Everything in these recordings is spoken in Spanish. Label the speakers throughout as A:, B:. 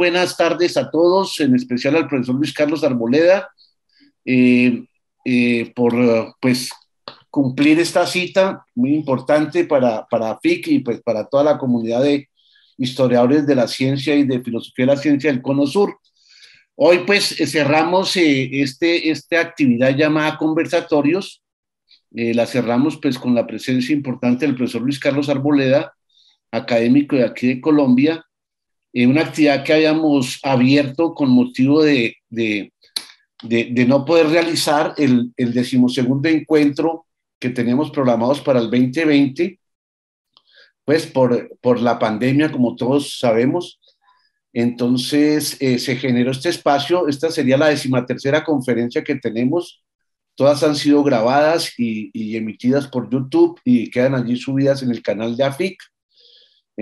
A: buenas tardes a todos, en especial al profesor Luis Carlos Arboleda, eh, eh, por eh, pues, cumplir esta cita muy importante para, para FIC y pues, para toda la comunidad de historiadores de la ciencia y de filosofía de la ciencia del Cono Sur. Hoy pues cerramos este, esta actividad llamada conversatorios, la cerramos pues con la presencia importante del profesor Luis Carlos Arboleda, académico de aquí de Colombia, eh, una actividad que habíamos abierto con motivo de, no poder realizar el, decimosegundo encuentro que teníamos programados para el 2020, pues por, la pandemia, como todos sabemos. Entonces eh, se generó este espacio, esta sería la decimatercera conferencia que tenemos, todas han sido grabadas y, y, emitidas por YouTube y quedan allí subidas en el canal de AFIC.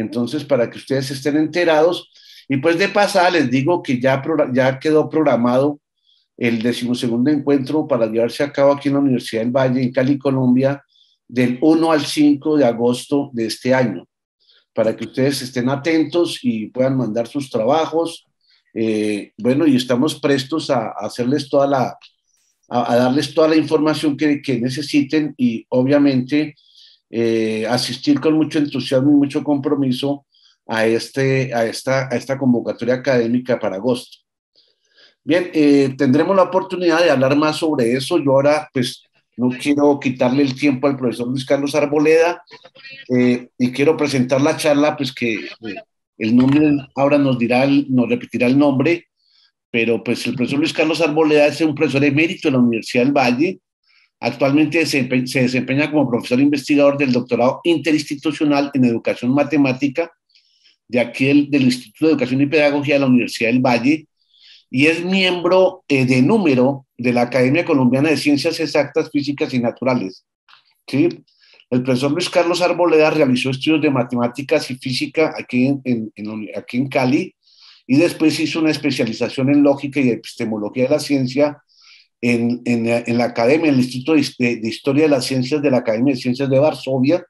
A: Entonces, para que ustedes estén enterados. Y pues de pasada les digo que ya, ya quedó programado el decimosegundo encuentro para llevarse a cabo aquí en la Universidad del Valle, en Cali, Colombia, del 1 al 5 de agosto de este año, para que ustedes estén atentos y puedan mandar sus trabajos. Eh, bueno, y estamos prestos a, hacerles toda la, a, darles toda la información que necesiten y obviamente eh, asistir con mucho entusiasmo y mucho compromiso a, este, a, esta, a esta convocatoria académica para agosto. Bien, eh, tendremos la oportunidad de hablar más sobre eso. Yo ahora, pues, no quiero quitarle el tiempo al profesor Luis Carlos Arboleda eh, y quiero presentar la charla, pues, que el nombre ahora nos dirá, nos repetirá el nombre, pero pues el profesor Luis Carlos Arboleda es un profesor emérito de la Universidad del Valle, Actualmente se, desempeña como profesor investigador del doctorado interinstitucional en educación matemática de aquí del Instituto de Educación y Pedagogía de la Universidad del Valle y es miembro eh, de número de la Academia Colombiana de Ciencias Exactas, Físicas y Naturales. ¿Sí? El profesor Luis Carlos Arboleda realizó estudios de matemáticas y física aquí en, aquí en Cali y después hizo una especialización en lógica y epistemología de la ciencia en, la, academia, en el Instituto de, Historia de las Ciencias de la Academia de Ciencias de Varsovia.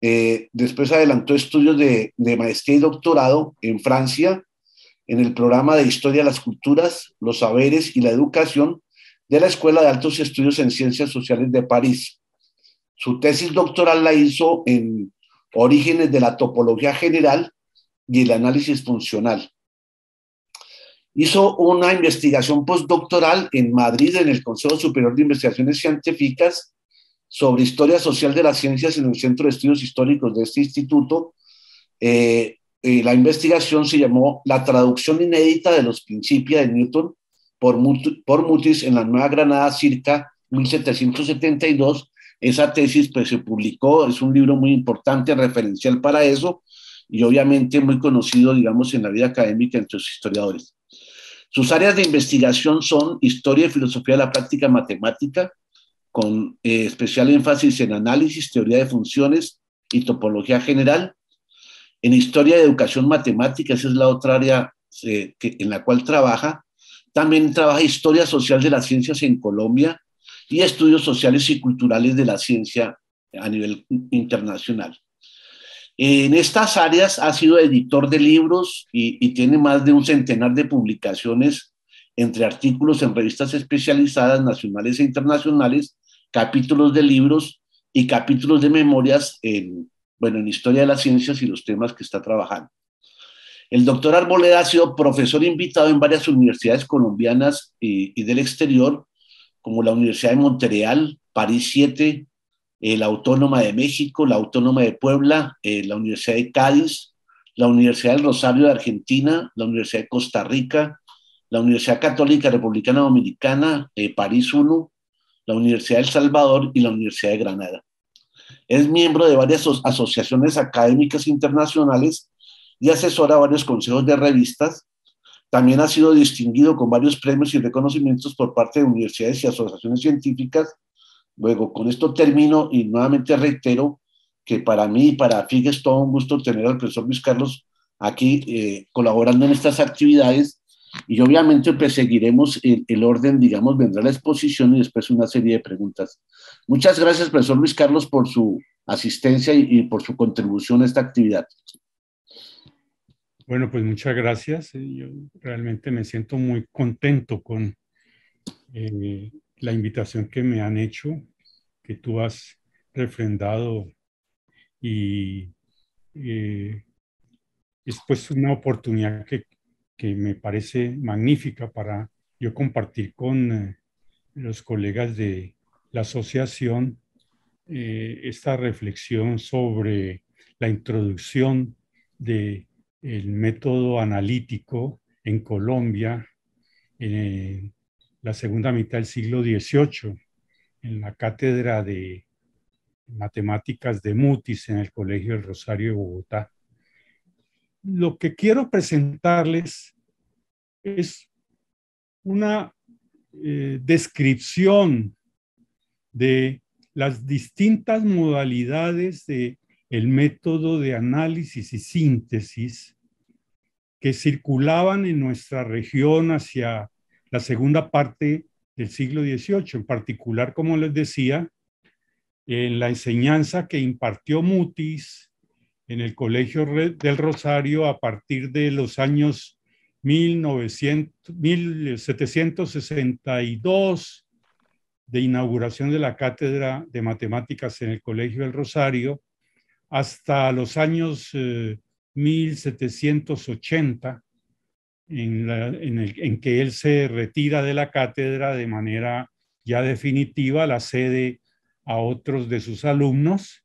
A: Eh, después adelantó estudios de, de maestría y doctorado en Francia, en el programa de Historia de las Culturas, los Saberes y la Educación de la Escuela de Altos Estudios en Ciencias Sociales de París. Su tesis doctoral la hizo en Orígenes de la Topología General y el Análisis Funcional hizo una investigación postdoctoral en Madrid, en el Consejo Superior de Investigaciones Científicas, sobre historia social de las ciencias en el Centro de Estudios Históricos de este instituto. Eh, la investigación se llamó La traducción inédita de los principios de Newton por, Mutis en la Nueva Granada circa 1772. Esa tesis pues, se publicó, es un libro muy importante, referencial para eso, y obviamente muy conocido, digamos, en la vida académica entre los historiadores. Sus áreas de investigación son historia y filosofía de la práctica matemática, con eh, especial énfasis en análisis, teoría de funciones y topología general. En historia de educación matemática, esa es la otra área eh, en la cual trabaja. También trabaja historia social de las ciencias en Colombia y estudios sociales y culturales de la ciencia a nivel internacional. En estas áreas ha sido editor de libros y, tiene más de un centenar de publicaciones entre artículos en revistas especializadas nacionales e internacionales, capítulos de libros y capítulos de memorias en, bueno, en historia de las ciencias y los temas que está trabajando. El doctor Arboleda ha sido profesor invitado en varias universidades colombianas y, y del exterior, como la Universidad de Montreal, París 7, la Autónoma de México, la Autónoma de Puebla, eh, la Universidad de Cádiz, la Universidad del Rosario de Argentina, la Universidad de Costa Rica, la Universidad Católica Republicana Dominicana, eh, París 1, la Universidad del Salvador y la Universidad de Granada. Es miembro de varias asociaciones académicas internacionales y asesora a varios consejos de revistas. También ha sido distinguido con varios premios y reconocimientos por parte de universidades y asociaciones científicas Luego, con esto termino y nuevamente reitero que para mí y para FIG es todo un gusto tener al profesor Luis Carlos aquí eh, colaborando en estas actividades y obviamente pues, seguiremos el, orden, digamos, vendrá la exposición y después una serie de preguntas. Muchas gracias, profesor Luis Carlos, por su asistencia y, por su contribución a esta actividad.
B: Bueno, pues muchas gracias. Eh, yo realmente me siento muy contento con eh, la invitación que me han hecho, que tú has refrendado y eh, es pues una oportunidad que, me parece magnífica para yo compartir con eh, los colegas de la asociación eh, esta reflexión sobre la introducción del método analítico en Colombia la segunda mitad del siglo XVIII en la cátedra de matemáticas de Mutis en el Colegio del Rosario de Bogotá. Lo que quiero presentarles es una eh, descripción de las distintas modalidades de el método de análisis y síntesis que circulaban en nuestra región hacia la segunda parte del siglo XVIII, en particular, como les decía, en la enseñanza que impartió Mutis en el Colegio del Rosario a partir de los años 1900, 1762 de inauguración de la cátedra de matemáticas en el Colegio del Rosario hasta los años 1780, eh, en, que él se retira de la cátedra de manera ya definitiva, la cede a otros de sus alumnos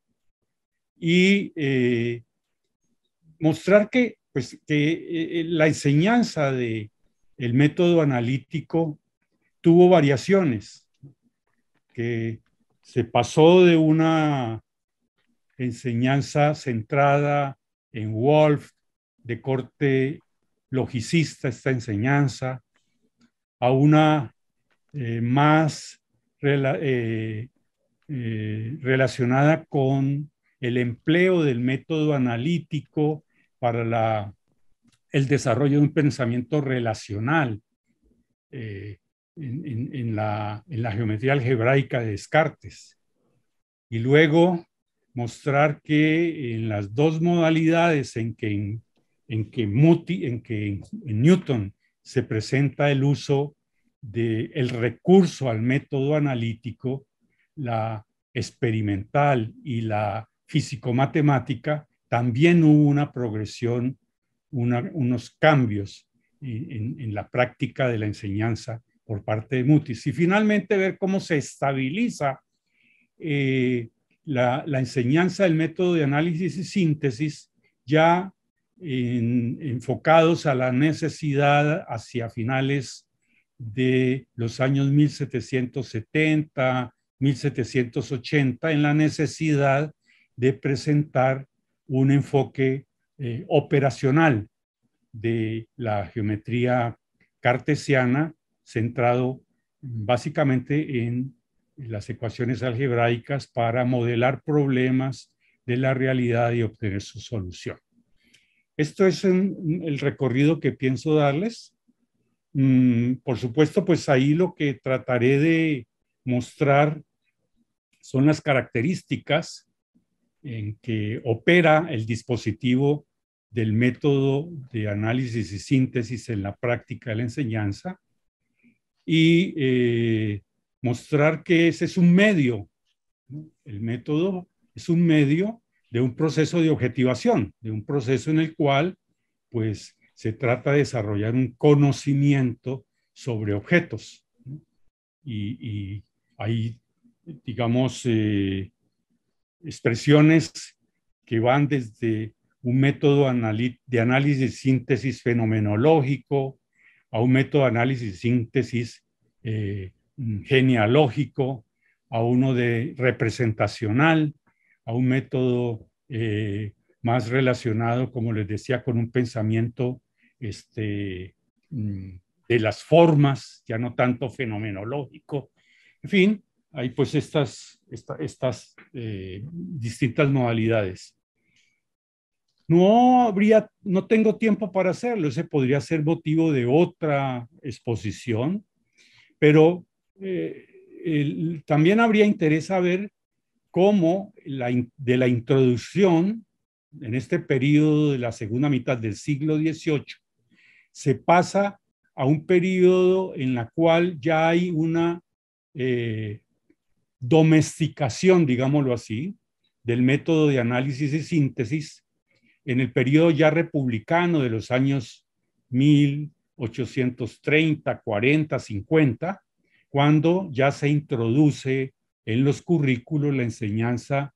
B: y eh, mostrar que, pues, que eh, eh, la enseñanza del el método analítico tuvo variaciones, que se pasó de una enseñanza centrada en Wolf de corte logicista esta enseñanza, a una eh, más eh, eh, relacionada con el empleo del método analítico para el desarrollo de un pensamiento relacional en, la, en la geometría algebraica de Descartes. Y luego mostrar que en las dos modalidades en que en que, en que Newton se presenta el uso del recurso al método analítico, la experimental y la físico-matemática, también hubo una progresión, unos cambios en, la práctica de la enseñanza por parte de Mutis. Y finalmente ver cómo se estabiliza eh, la, enseñanza del método de análisis y síntesis ya enfocados a la necesidad hacia finales de los años 1770, 1780, en la necesidad de presentar un enfoque eh, operacional de la geometría cartesiana centrado básicamente en las ecuaciones algebraicas para modelar problemas de la realidad y obtener su solución. Esto es el recorrido que pienso darles. Mm, por supuesto, pues ahí lo que trataré de mostrar son las características en que opera el dispositivo del método de análisis y síntesis en la práctica de la enseñanza y eh, mostrar que ese es un medio. El método es un medio de un proceso de objetivación, de un proceso en el cual pues se trata de desarrollar un conocimiento sobre objetos. Y, hay, digamos, eh, expresiones que van desde un método de análisis síntesis fenomenológico a un método de análisis síntesis eh, genealógico, a uno de representacional, a un método eh, más relacionado, como les decía, con un pensamiento este, mm, de las formas, ya no tanto fenomenológico. En fin, hay pues estas, estas eh, distintas modalidades. No habría, no tengo tiempo para hacerlo, ese podría ser motivo de otra exposición, pero eh, también habría interés saber como de la introducción en este periodo de la segunda mitad del siglo XVIII, se pasa a un periodo en la cual ya hay una eh, domesticación, digámoslo así, del método de análisis y síntesis en el periodo ya republicano de los años 1830, 40, 50, cuando ya se introduce en los currículos la enseñanza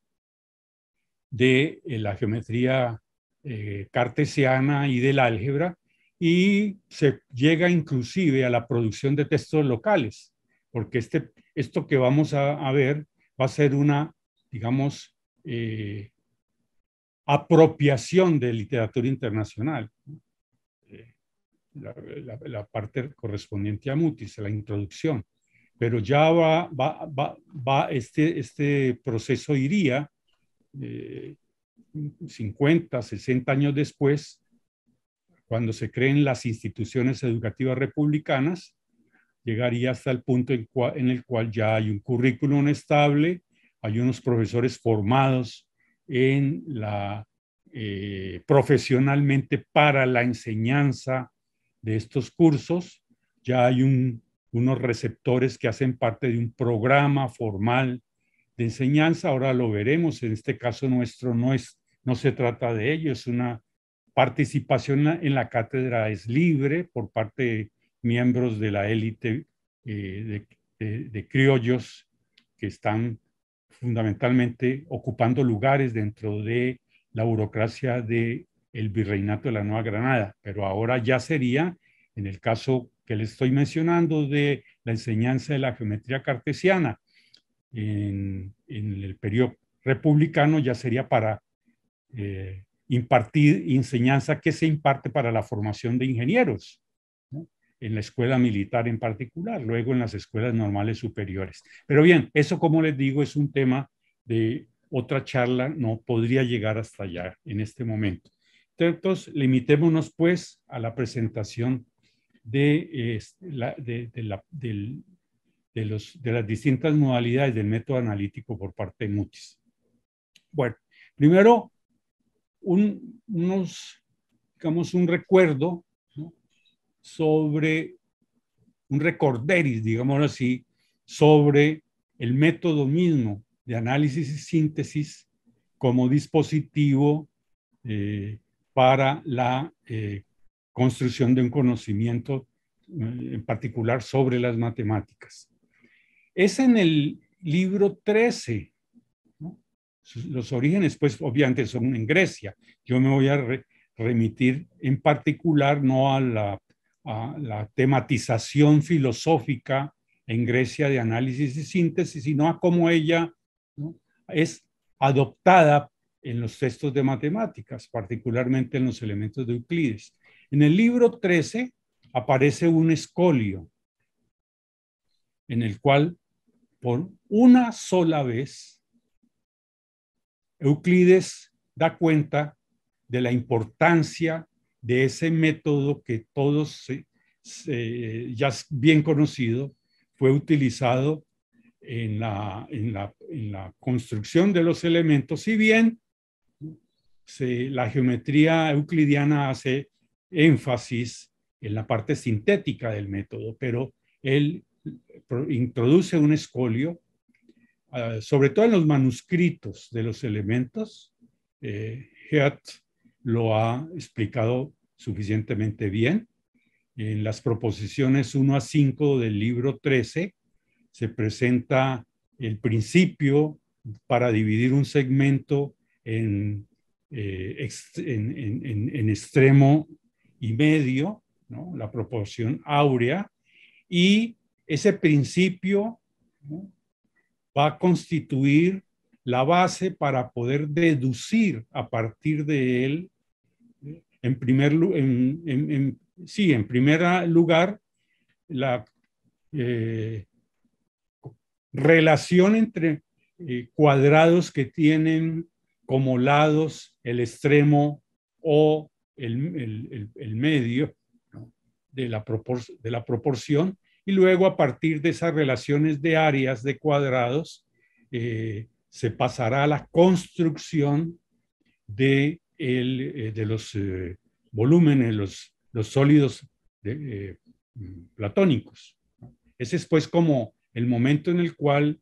B: de eh, la geometría eh, cartesiana y del álgebra y se llega inclusive a la producción de textos locales, porque este, esto que vamos a, ver va a ser una, digamos, eh, apropiación de literatura internacional. la, parte correspondiente a Mutis, la introducción pero ya va, va, va, va este, este proceso iría 50, eh, 60 años después, cuando se creen las instituciones educativas republicanas, llegaría hasta el punto en, el cual ya hay un currículum estable, hay unos profesores formados en la, eh, profesionalmente para la enseñanza de estos cursos, ya hay un unos receptores que hacen parte de un programa formal de enseñanza. Ahora lo veremos, en este caso nuestro no, es, no se trata de ello, es una participación en la cátedra es libre por parte de miembros de la élite eh, de, criollos que están fundamentalmente ocupando lugares dentro de la burocracia del el virreinato de la Nueva Granada, pero ahora ya sería, en el caso que les estoy mencionando de la enseñanza de la geometría cartesiana en, el periodo republicano ya sería para eh, impartir enseñanza que se imparte para la formación de ingenieros, en la escuela militar en particular, luego en las escuelas normales superiores. Pero bien, eso como les digo es un tema de otra charla, no podría llegar hasta allá en este momento. Entonces, limitémonos pues a la presentación de, los, de las distintas modalidades del método analítico por parte de Mutis. Bueno, primero, unos, digamos, un recuerdo sobre, un recorderis, digamos así, sobre el método mismo de análisis y síntesis como dispositivo eh, para la eh, construcción de un conocimiento eh, en particular sobre las matemáticas. Es en el libro 13. Los orígenes, pues obviamente son en Grecia. Yo me voy a remitir en particular no a la, tematización filosófica en Grecia de análisis y síntesis, sino a cómo ella es adoptada en los textos de matemáticas, particularmente en los elementos de Euclides. En el libro 13 aparece un escolio en el cual por una sola vez Euclides da cuenta de la importancia de ese método que todos eh, ya bien conocido, fue utilizado en la, construcción de los elementos, si bien la geometría euclidiana hace énfasis en la parte sintética del método, pero él introduce un escolio, ah, sobre todo en los manuscritos de los elementos. Eh, lo ha explicado suficientemente bien. En las proposiciones 1 a 5 del libro 13 se presenta el principio para dividir un segmento en eh, extremo y medio, la proporción áurea, y ese principio va a constituir la base para poder deducir a partir de él, en primer, en, primer lugar, la eh, relación entre eh, cuadrados que tienen como lados el extremo o el, medio de, la de la proporción y luego a partir de esas relaciones de áreas de cuadrados eh, se pasará a la construcción de, el, eh, de los eh, volúmenes, los, los sólidos platónicos. Ese es pues como el momento en el cual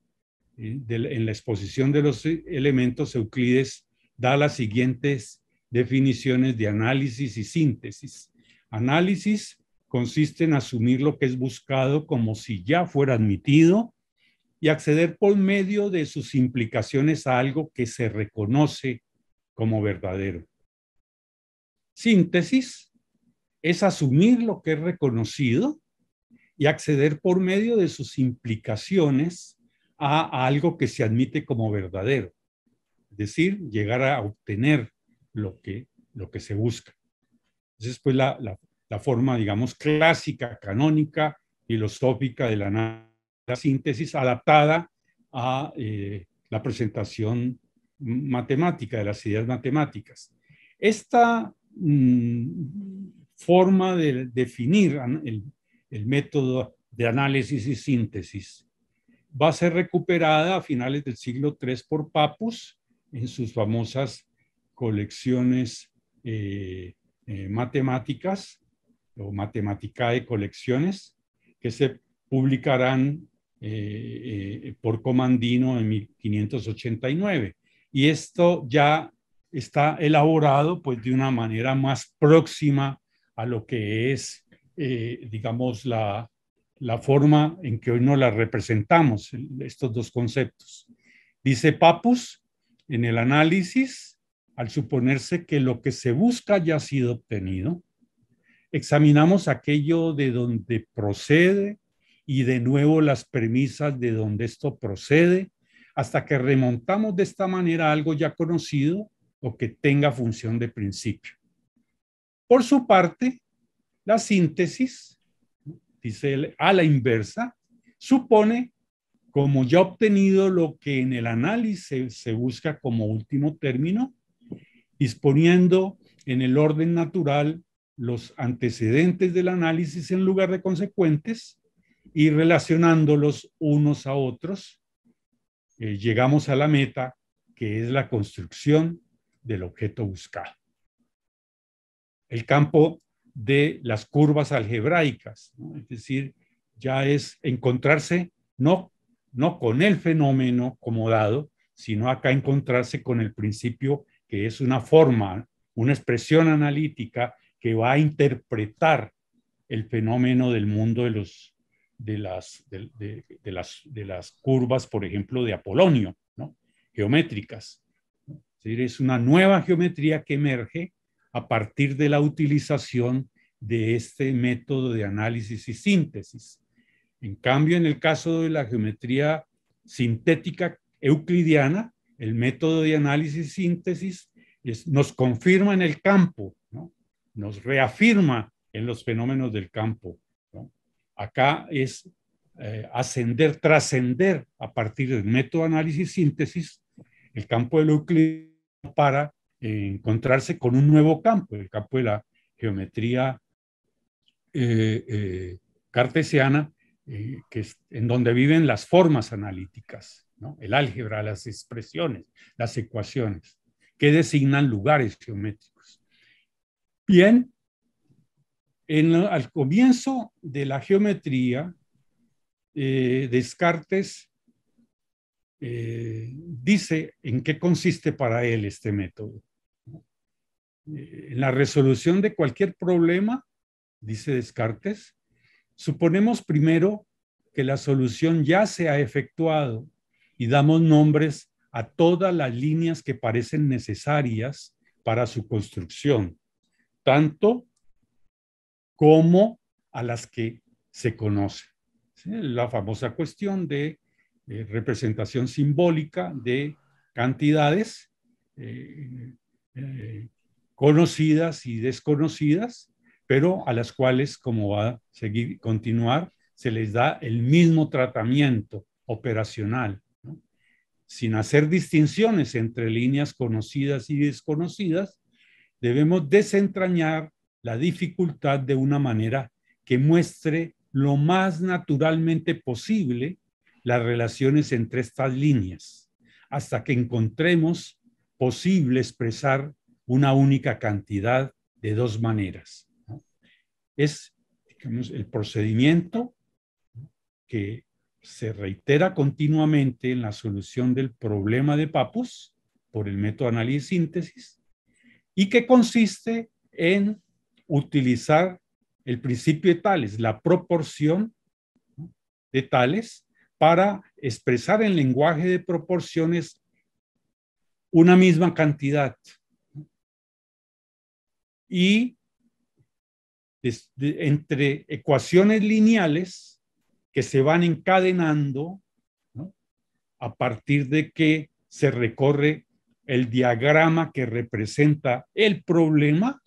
B: en la exposición de los elementos Euclides da las siguientes definiciones de análisis y síntesis. Análisis consiste en asumir lo que es buscado como si ya fuera admitido y acceder por medio de sus implicaciones a algo que se reconoce como verdadero. Síntesis es asumir lo que es reconocido y acceder por medio de sus implicaciones a, algo que se admite como verdadero. Es decir, llegar a obtener lo que, lo que se busca. es pues la, forma, digamos, clásica, canónica, filosófica de la, síntesis adaptada a eh, la presentación matemática, de las ideas matemáticas. Esta mm, forma de definir el, el método de análisis y síntesis va a ser recuperada a finales del siglo III por Papus en sus famosas colecciones eh, eh, matemáticas o matemática de colecciones que se publicarán eh, por Comandino en 1589. Y esto ya está elaborado pues de una manera más próxima a lo que es, digamos, la, la forma en que hoy nos la representamos, estos dos conceptos. Dice Papus en el análisis, al suponerse que lo que se busca ya ha sido obtenido, examinamos aquello de donde procede y de nuevo las premisas de donde esto procede, hasta que remontamos de esta manera algo ya conocido o que tenga función de principio. Por su parte, la síntesis, dice él, a la inversa, supone como ya obtenido lo que en el análisis se, se busca como último término, disponiendo en el orden natural los antecedentes del análisis en lugar de consecuentes y relacionándolos unos a otros, eh, llegamos a la meta que es la construcción del objeto buscado. El campo de las curvas algebraicas, es decir, ya es encontrarse no, no con el fenómeno como dado, sino acá encontrarse con el principio es una forma, una expresión analítica que va a interpretar el fenómeno del mundo de, los, las, las, curvas, por ejemplo, de Apolonio, ¿no? geométricas. Es una nueva geometría que emerge a partir de la utilización de este método de análisis y síntesis. En cambio, en el caso de la geometría sintética euclidiana, el método de análisis síntesis nos confirma en el campo, nos reafirma en los fenómenos del campo. Acá es eh, ascender, trascender a partir del método análisis síntesis el campo de Euclid para eh, encontrarse con un nuevo campo, el campo de la geometría eh, cartesiana, que en donde viven las formas analíticas el álgebra, las expresiones, las ecuaciones, que designan lugares geométricos. Bien, al comienzo de la geometría, eh, Descartes eh, dice en qué consiste para él este método. Eh, en la resolución de cualquier problema, dice Descartes, suponemos primero que la solución ya se ha efectuado y damos nombres a todas las líneas que parecen necesarias para su construcción, tanto como a las que se conocen. La famosa cuestión de eh, representación simbólica de cantidades eh, eh, conocidas y desconocidas, pero a las cuales, como va a seguir continuar, se les da el mismo tratamiento operacional sin hacer distinciones entre líneas conocidas y desconocidas, debemos desentrañar la dificultad de una manera que muestre lo más naturalmente posible las relaciones entre estas líneas, hasta que encontremos posible expresar una única cantidad de dos maneras. Es el procedimiento que se reitera continuamente en la solución del problema de Papus por el método análisis síntesis y que consiste en utilizar el principio de tales, la proporción de tales, para expresar en lenguaje de proporciones una misma cantidad. Y entre ecuaciones lineales, que se van encadenando a partir de que se recorre el diagrama que representa el problema,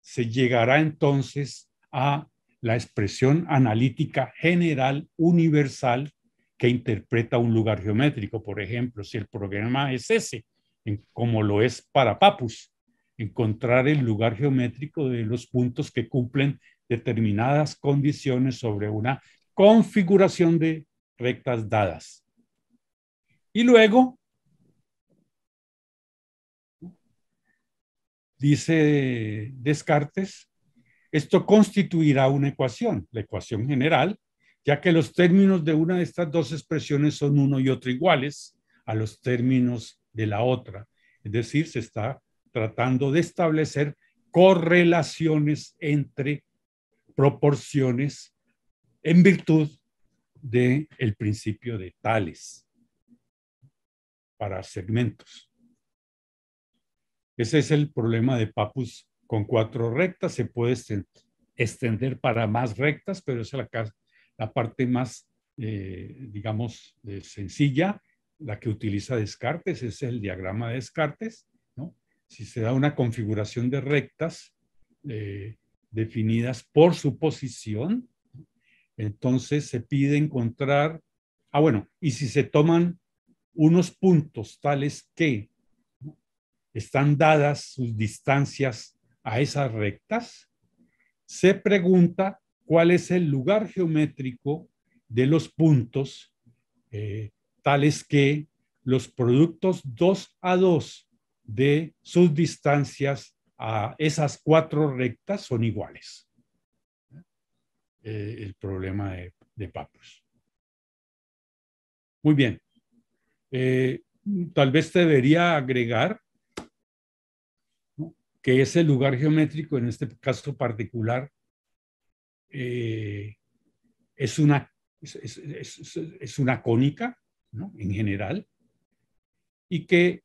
B: se llegará entonces a la expresión analítica general universal que interpreta un lugar geométrico. Por ejemplo, si el problema es ese, como lo es para Papus, encontrar el lugar geométrico de los puntos que cumplen determinadas condiciones sobre una configuración de rectas dadas. Y luego dice Descartes, esto constituirá una ecuación, la ecuación general, ya que los términos de una de estas dos expresiones son uno y otro iguales a los términos de la otra. Es decir, se está tratando de establecer correlaciones entre proporciones en virtud del el principio de tales para segmentos. Ese es el problema de Papus con cuatro rectas. Se puede extender para más rectas, pero esa es la, parte más, eh, digamos, eh, sencilla. La que utiliza Descartes es el diagrama de Descartes. Si se da una configuración de rectas eh, definidas por su posición, entonces se pide encontrar, ah bueno, y si se toman unos puntos tales que están dadas sus distancias a esas rectas, se pregunta cuál es el lugar geométrico de los puntos eh, tales que los productos 2 a 2 de sus distancias a esas cuatro rectas son iguales. Eh, el problema de, Papus. Muy bien. Eh, tal vez debería agregar que ese lugar geométrico, en este caso particular, eh, es, una, es, una cónica en general y que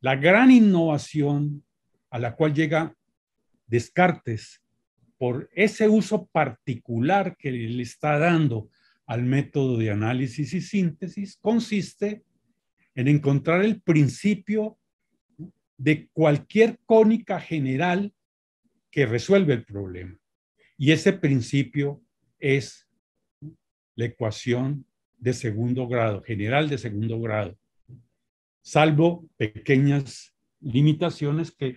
B: la gran innovación a la cual llega Descartes por ese uso particular que le está dando al método de análisis y síntesis, consiste en encontrar el principio de cualquier cónica general que resuelve el problema. Y ese principio es la ecuación de segundo grado, general de segundo grado, salvo pequeñas limitaciones que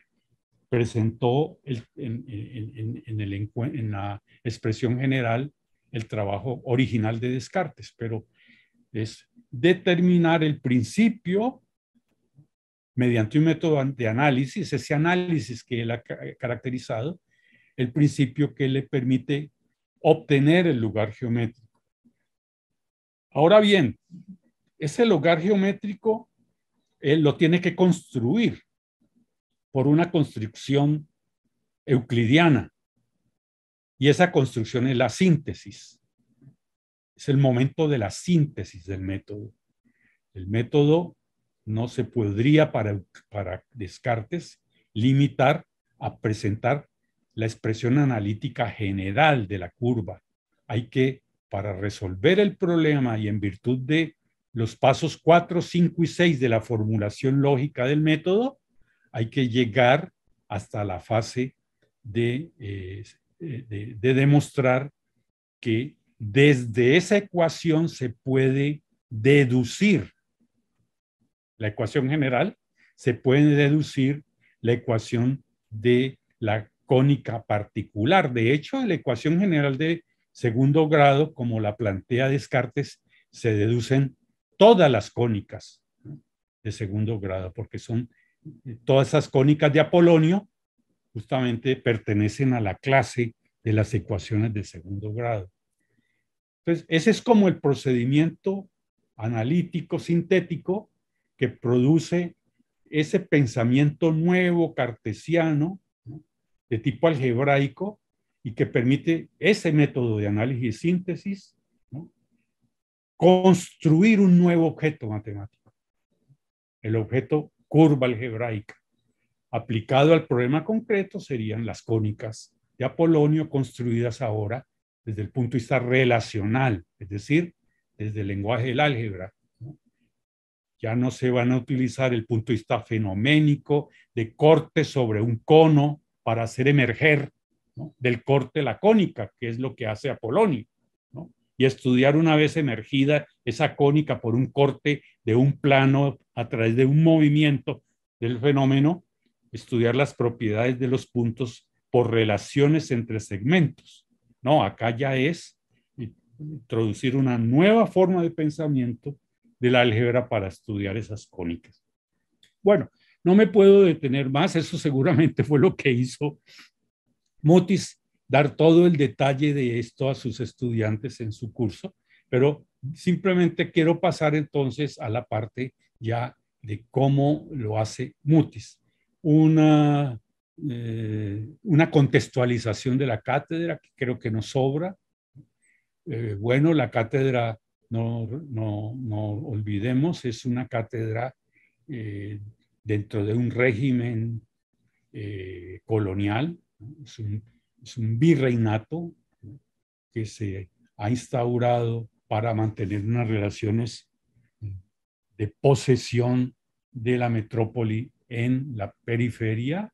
B: presentó en, en la expresión general el trabajo original de Descartes, pero es determinar el principio mediante un método de análisis, ese análisis que él ha caracterizado, el principio que le permite obtener el lugar geométrico. Ahora bien, ese lugar geométrico lo tiene que construir por una construcción euclidiana. Y esa construcción es la síntesis. Es el momento de la síntesis del método. El método no se podría para, para Descartes limitar a presentar la expresión analítica general de la curva. Hay que, para resolver el problema y en virtud de los pasos 4, 5 y 6 de la formulación lógica del método, hay que llegar hasta la fase eh, de, de, demostrar que desde esa ecuación se puede deducir la ecuación general, se puede deducir la ecuación de la cónica particular. De hecho, la ecuación general de segundo grado, como la plantea Descartes, se deducen todas las cónicas de segundo grado, porque son todas esas cónicas de Apolonio justamente pertenecen a la clase de las ecuaciones de segundo grado. Entonces, ese es como el procedimiento analítico sintético que produce ese pensamiento nuevo cartesiano de tipo algebraico y que permite ese método de análisis y síntesis construir un nuevo objeto matemático. El objeto curva algebraica. Aplicado al problema concreto serían las cónicas de Apolonio construidas ahora desde el punto de vista relacional, es decir, desde el lenguaje del álgebra. Ya no se van a utilizar el punto de vista fenoménico de corte sobre un cono para hacer emerger del corte la cónica, que es lo que hace Apolonio y estudiar una vez emergida esa cónica por un corte de un plano a través de un movimiento del fenómeno, estudiar las propiedades de los puntos por relaciones entre segmentos. No, acá ya es introducir una nueva forma de pensamiento de la álgebra para estudiar esas cónicas. Bueno, no me puedo detener más, eso seguramente fue lo que hizo Motis, dar todo el detalle de esto a sus estudiantes en su curso, pero simplemente quiero pasar entonces a la parte ya de cómo lo hace Mutis. Una, eh, una contextualización de la cátedra que creo que nos sobra. Eh, bueno, la cátedra, no, olvidemos, es una cátedra eh, dentro de un régimen colonial, es un es un virreinato que se ha instaurado para mantener unas relaciones de posesión de la metrópoli en la periferia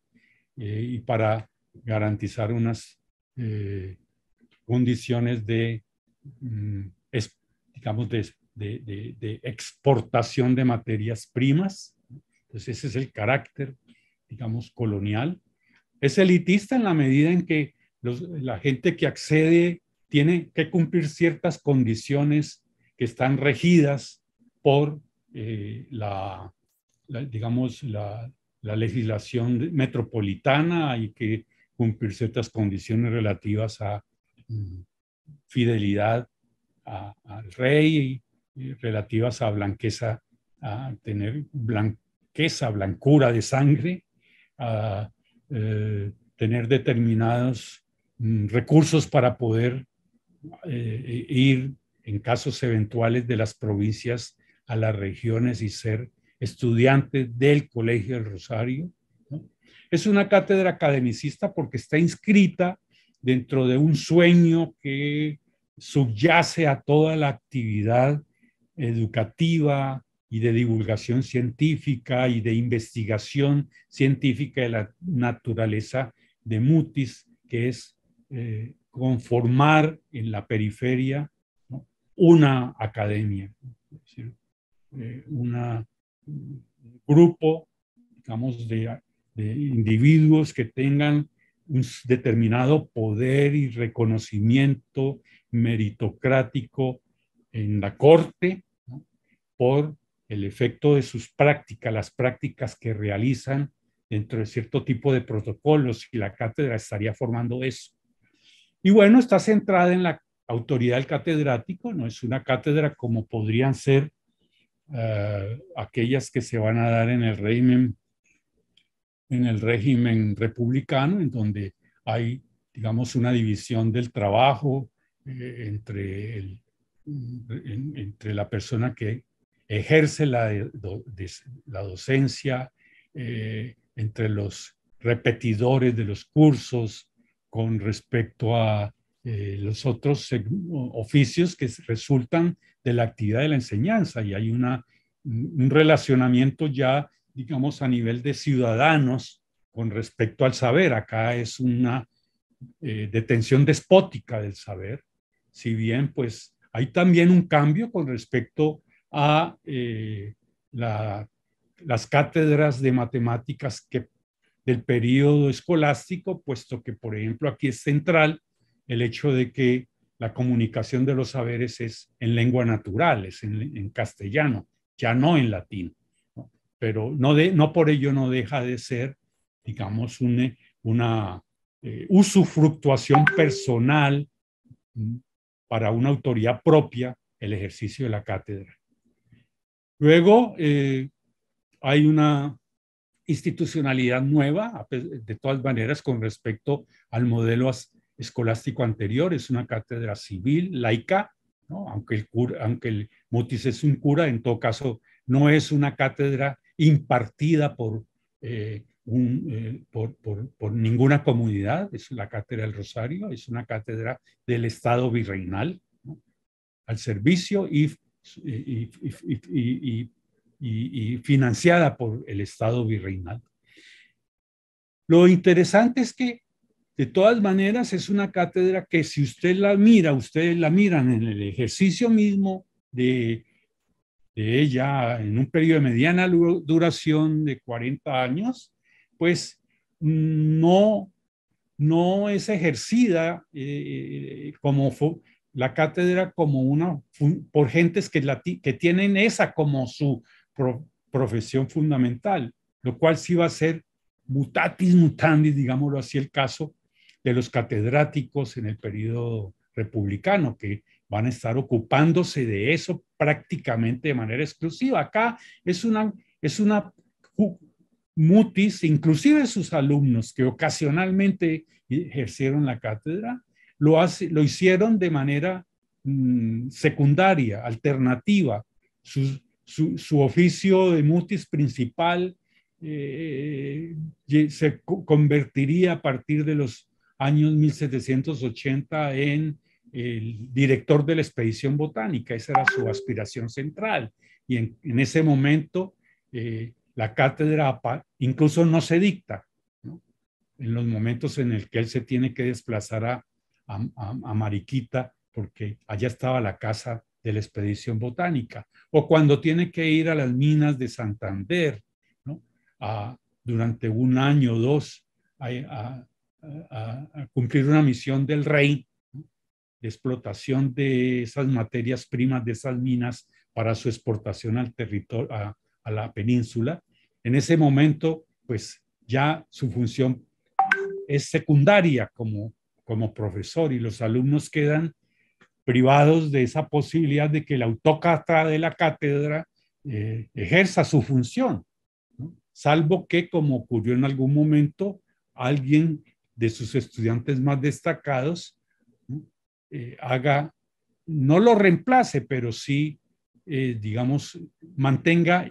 B: eh, y para garantizar unas eh, condiciones de, mm, digamos, de, exportación de materias primas. Entonces ese es el carácter, digamos, colonial. Es elitista en la medida en que la gente que accede tiene que cumplir ciertas condiciones que están regidas por eh, la, digamos, la, legislación metropolitana, hay que cumplir ciertas condiciones relativas a mm, fidelidad al rey, y, relativas a blanqueza, a tener blanqueza, blancura de sangre, a eh, tener determinados Mm, recursos para poder eh, e-, ir en casos eventuales de las provincias a las regiones y ser estudiantes del Colegio del Rosario. Es una cátedra academicista porque está inscrita dentro de un sueño que subyace a toda la actividad educativa y de divulgación científica y de investigación científica de la naturaleza de Mutis, que es eh, conformar en la periferia una academia, eh, una, un grupo, digamos, de, individuos que tengan un determinado poder y reconocimiento meritocrático en la corte por el efecto de sus prácticas, las prácticas que realizan dentro de cierto tipo de protocolos y la cátedra estaría formando eso. Y bueno, está centrada en la autoridad del catedrático, no es una cátedra como podrían ser eh, aquellas que se van a dar en el régimen en el régimen republicano, en donde hay, digamos, una división del trabajo eh, entre, entre la persona que ejerce la, la docencia, eh, entre los repetidores de los cursos, con respecto a eh, los otros oficios que resultan de la actividad de la enseñanza y hay un relacionamiento ya, digamos, a nivel de ciudadanos con respecto al saber. Acá es una eh, detención despótica del saber, si bien pues hay también un cambio con respecto a eh, las cátedras de matemáticas que del periodo escolástico, puesto que, por ejemplo, aquí es central el hecho de que la comunicación de los saberes es en lengua natural, es en, castellano, ya no en latín. Pero no, de, no por ello no deja de ser, digamos, eh, una una eh, usufructuación personal mm, para una autoridad propia el ejercicio de la cátedra. Luego eh, hay una institucionalidad nueva, de todas maneras, con respecto al modelo escolástico anterior. Es una cátedra civil, laica, ¿no? aunque, el cura, aunque el Mutis es un cura, en todo caso, no es una cátedra impartida por, eh, un, eh, por, por, por, ninguna comunidad, es la cátedra del Rosario, es una cátedra del Estado virreinal, al servicio y, y, y, y y, financiada por el Estado virreinal. Lo interesante es que, de todas maneras, es una cátedra que si usted la mira, ustedes la miran en el ejercicio mismo de, ella, en un periodo de mediana duración de 40 años, pues no, no es ejercida eh, como la cátedra como una, por gentes que tienen esa como su profesión fundamental, lo cual sí va a ser mutatis mutandis, digámoslo así, el caso de los catedráticos en el periodo republicano, que van a estar ocupándose de eso prácticamente de manera exclusiva. Acá es una, es una mutis, inclusive sus alumnos que ocasionalmente ejercieron la cátedra, lo, hace, lo hicieron de manera mm, secundaria, alternativa. Sus, su, oficio de mutis principal eh, eh, se convertiría a partir de los años 1780 en el director de la expedición botánica, esa era su aspiración central. Y en, ese momento eh, la cátedra incluso no se dicta, en los momentos en el que él se tiene que desplazar a Mariquita, porque allá estaba la casa de la expedición botánica, o cuando tiene que ir a las minas de Santander durante un año o dos a, cumplir una misión del rey de explotación de esas materias primas, de esas minas para su exportación al territorio, a, a la península. En ese momento, pues ya su función es secundaria como, como profesor y los alumnos quedan privados de esa posibilidad de que el autócrata de la cátedra eh, ejerza su función, salvo que, como ocurrió en algún momento, alguien de sus estudiantes más destacados eh, haga, no lo reemplace, pero sí, eh, digamos, mantenga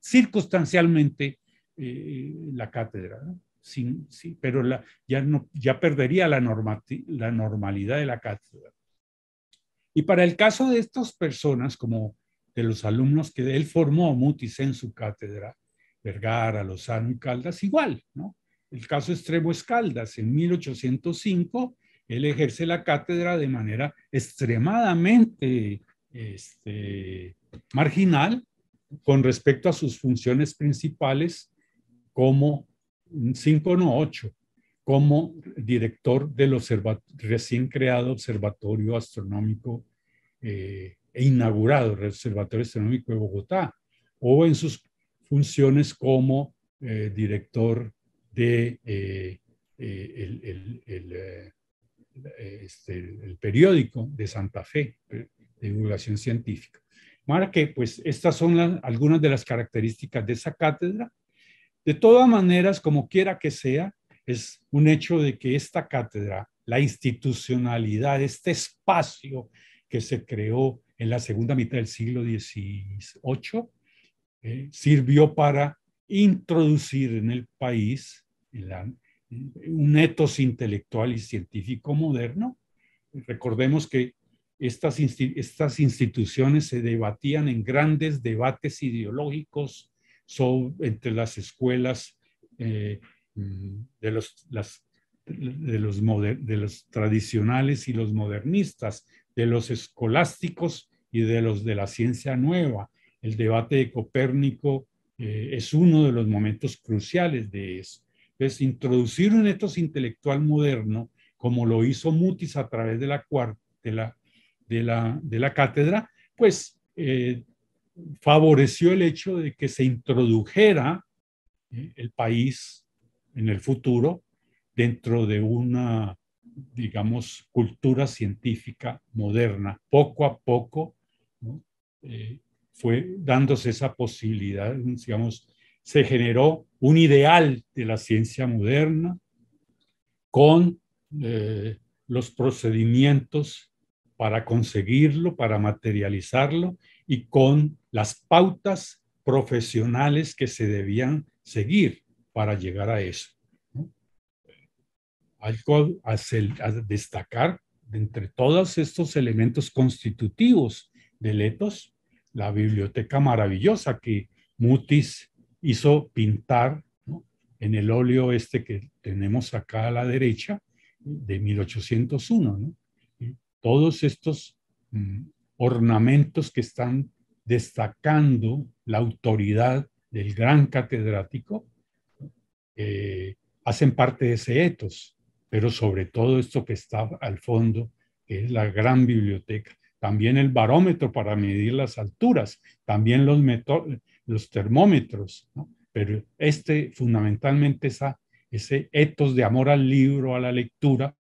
B: circunstancialmente la cátedra. Sí, pero ya, ya perdería la normalidad de la cátedra. Y para el caso de estas personas, como de los alumnos que él formó Mutis en su cátedra, Vergara, Lozano y Caldas, igual, ¿no? El caso extremo es Caldas. En 1805, él ejerce la cátedra de manera extremadamente este, marginal con respecto a sus funciones principales como 5 no 8 como director del recién creado Observatorio Astronómico eh, e inaugurado Observatorio Astronómico de Bogotá, o en sus funciones como eh, director de eh, este, el, periódico de Santa Fe, de divulgación científica. Ahora que pues estas son algunas de las características de esa cátedra. De todas maneras, como quiera que sea, es un hecho de que esta cátedra, la institucionalidad, este espacio que se creó en la segunda mitad del siglo XVIII, eh, sirvió para introducir en el país un etos intelectual y científico moderno. Recordemos que estas, estas instituciones se debatían en grandes debates ideológicos entre las escuelas eh, de los, de los, de los tradicionales y los modernistas, de los escolásticos y de los de la ciencia nueva. El debate de Copérnico eh, es uno de los momentos cruciales de eso. Entonces, introducir un etos intelectual moderno, como lo hizo Mutis a través de la, de la, de la, de la cátedra, pues eh, favoreció el hecho de que se introdujera eh, el país en el futuro dentro de una, digamos, cultura científica moderna. Poco a poco eh, fue dándose esa posibilidad, digamos, se generó un ideal de la ciencia moderna con eh, los procedimientos para conseguirlo, para materializarlo y con las pautas profesionales que se debían seguir para llegar a eso. ¿no? Algo a, destacar de entre todos estos elementos constitutivos de Letos, la biblioteca maravillosa que Mutis hizo pintar en el óleo este que tenemos acá a la derecha de 1801. Todos estos mm, ornamentos que están destacando la autoridad del gran catedrático eh, hacen parte de ese etos, pero sobre todo esto que está al fondo, que es la gran biblioteca. También el barómetro para medir las alturas, también los, termómetros, pero este fundamentalmente esa, ese etos de amor al libro, a la lectura,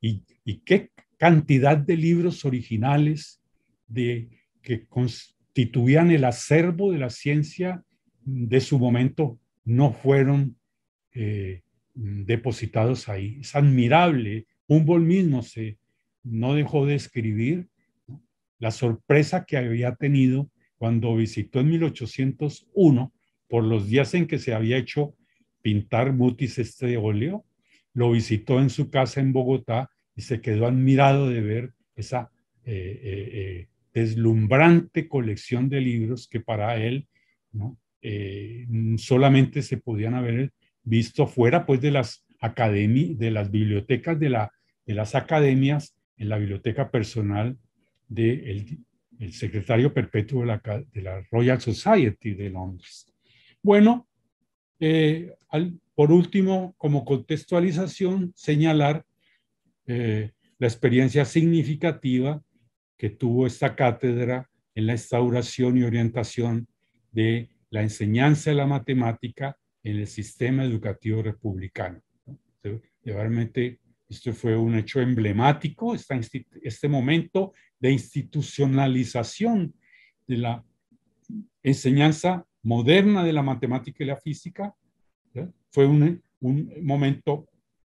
B: y, qué cantidad de libros originales de, que constituían el acervo de la ciencia de su momento no fueron eh, mm, depositados ahí. Es admirable. Humboldt mismo se, no dejó de escribir la sorpresa que había tenido cuando visitó en 1801, por los días en que se había hecho pintar Mutis este óleo, lo visitó en su casa en Bogotá y se quedó admirado de ver esa eh, eh, deslumbrante colección de libros que para él solamente se podían haber visto fuera pues de las, de las bibliotecas de, las academias en la biblioteca personal del secretario perpetuo de la, Royal Society de Londres. Bueno, eh, al, por último, como contextualización, señalar eh, la experiencia significativa que tuvo esta cátedra en la instauración y orientación de la enseñanza de la matemática en el sistema educativo republicano. Realmente esto fue un hecho emblemático, este momento de institucionalización de la enseñanza moderna de la matemática y la física, fue un, un, momento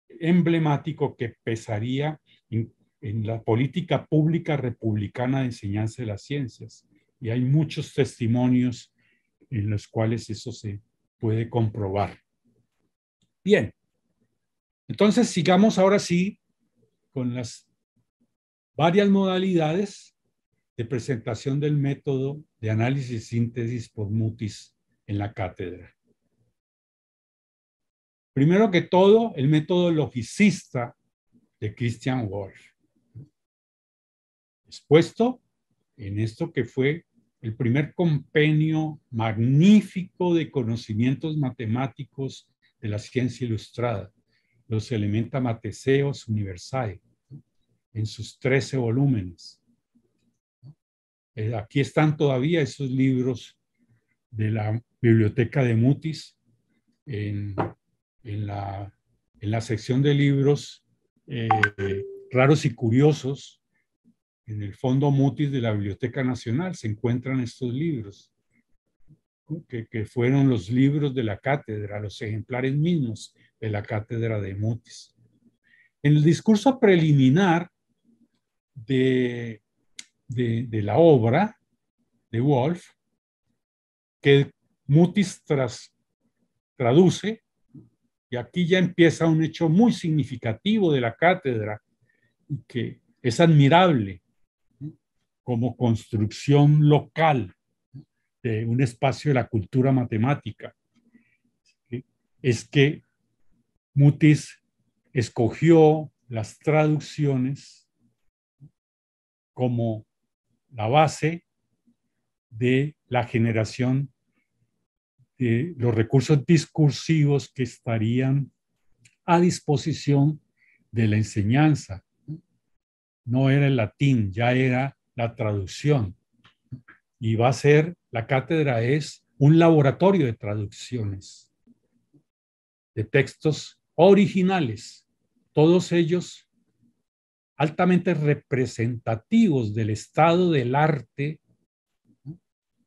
B: emblemático que pesaría en, la política pública republicana de enseñanza de las ciencias. Y hay muchos testimonios en los cuales eso se, puede comprobar. Bien, entonces sigamos ahora sí con las varias modalidades de presentación del método de análisis y síntesis por mutis en la cátedra. Primero que todo, el método logicista de Christian Wolff, expuesto en esto que fue el primer compendio magnífico de conocimientos matemáticos de la ciencia ilustrada, los Elementa Mateseos Universae, en sus 13 volúmenes. Eh, aquí están todavía esos libros de la biblioteca de Mutis, en, la, sección de libros eh, raros y curiosos, en el fondo mutis de la Biblioteca Nacional se encuentran estos libros, que, fueron los libros de la cátedra, los ejemplares mismos de la cátedra de mutis. En el discurso preliminar de, la obra de Wolf, que mutis traduce, y aquí ya empieza un hecho muy significativo de la cátedra, que es admirable, como construcción local de un espacio de la cultura matemática, es que Mutis escogió las traducciones como la base de la generación de los recursos discursivos que estarían a disposición de la enseñanza. No era el latín, ya era la traducción. Y va a ser, la cátedra es un laboratorio de traducciones, de textos originales, todos ellos altamente representativos del estado del arte,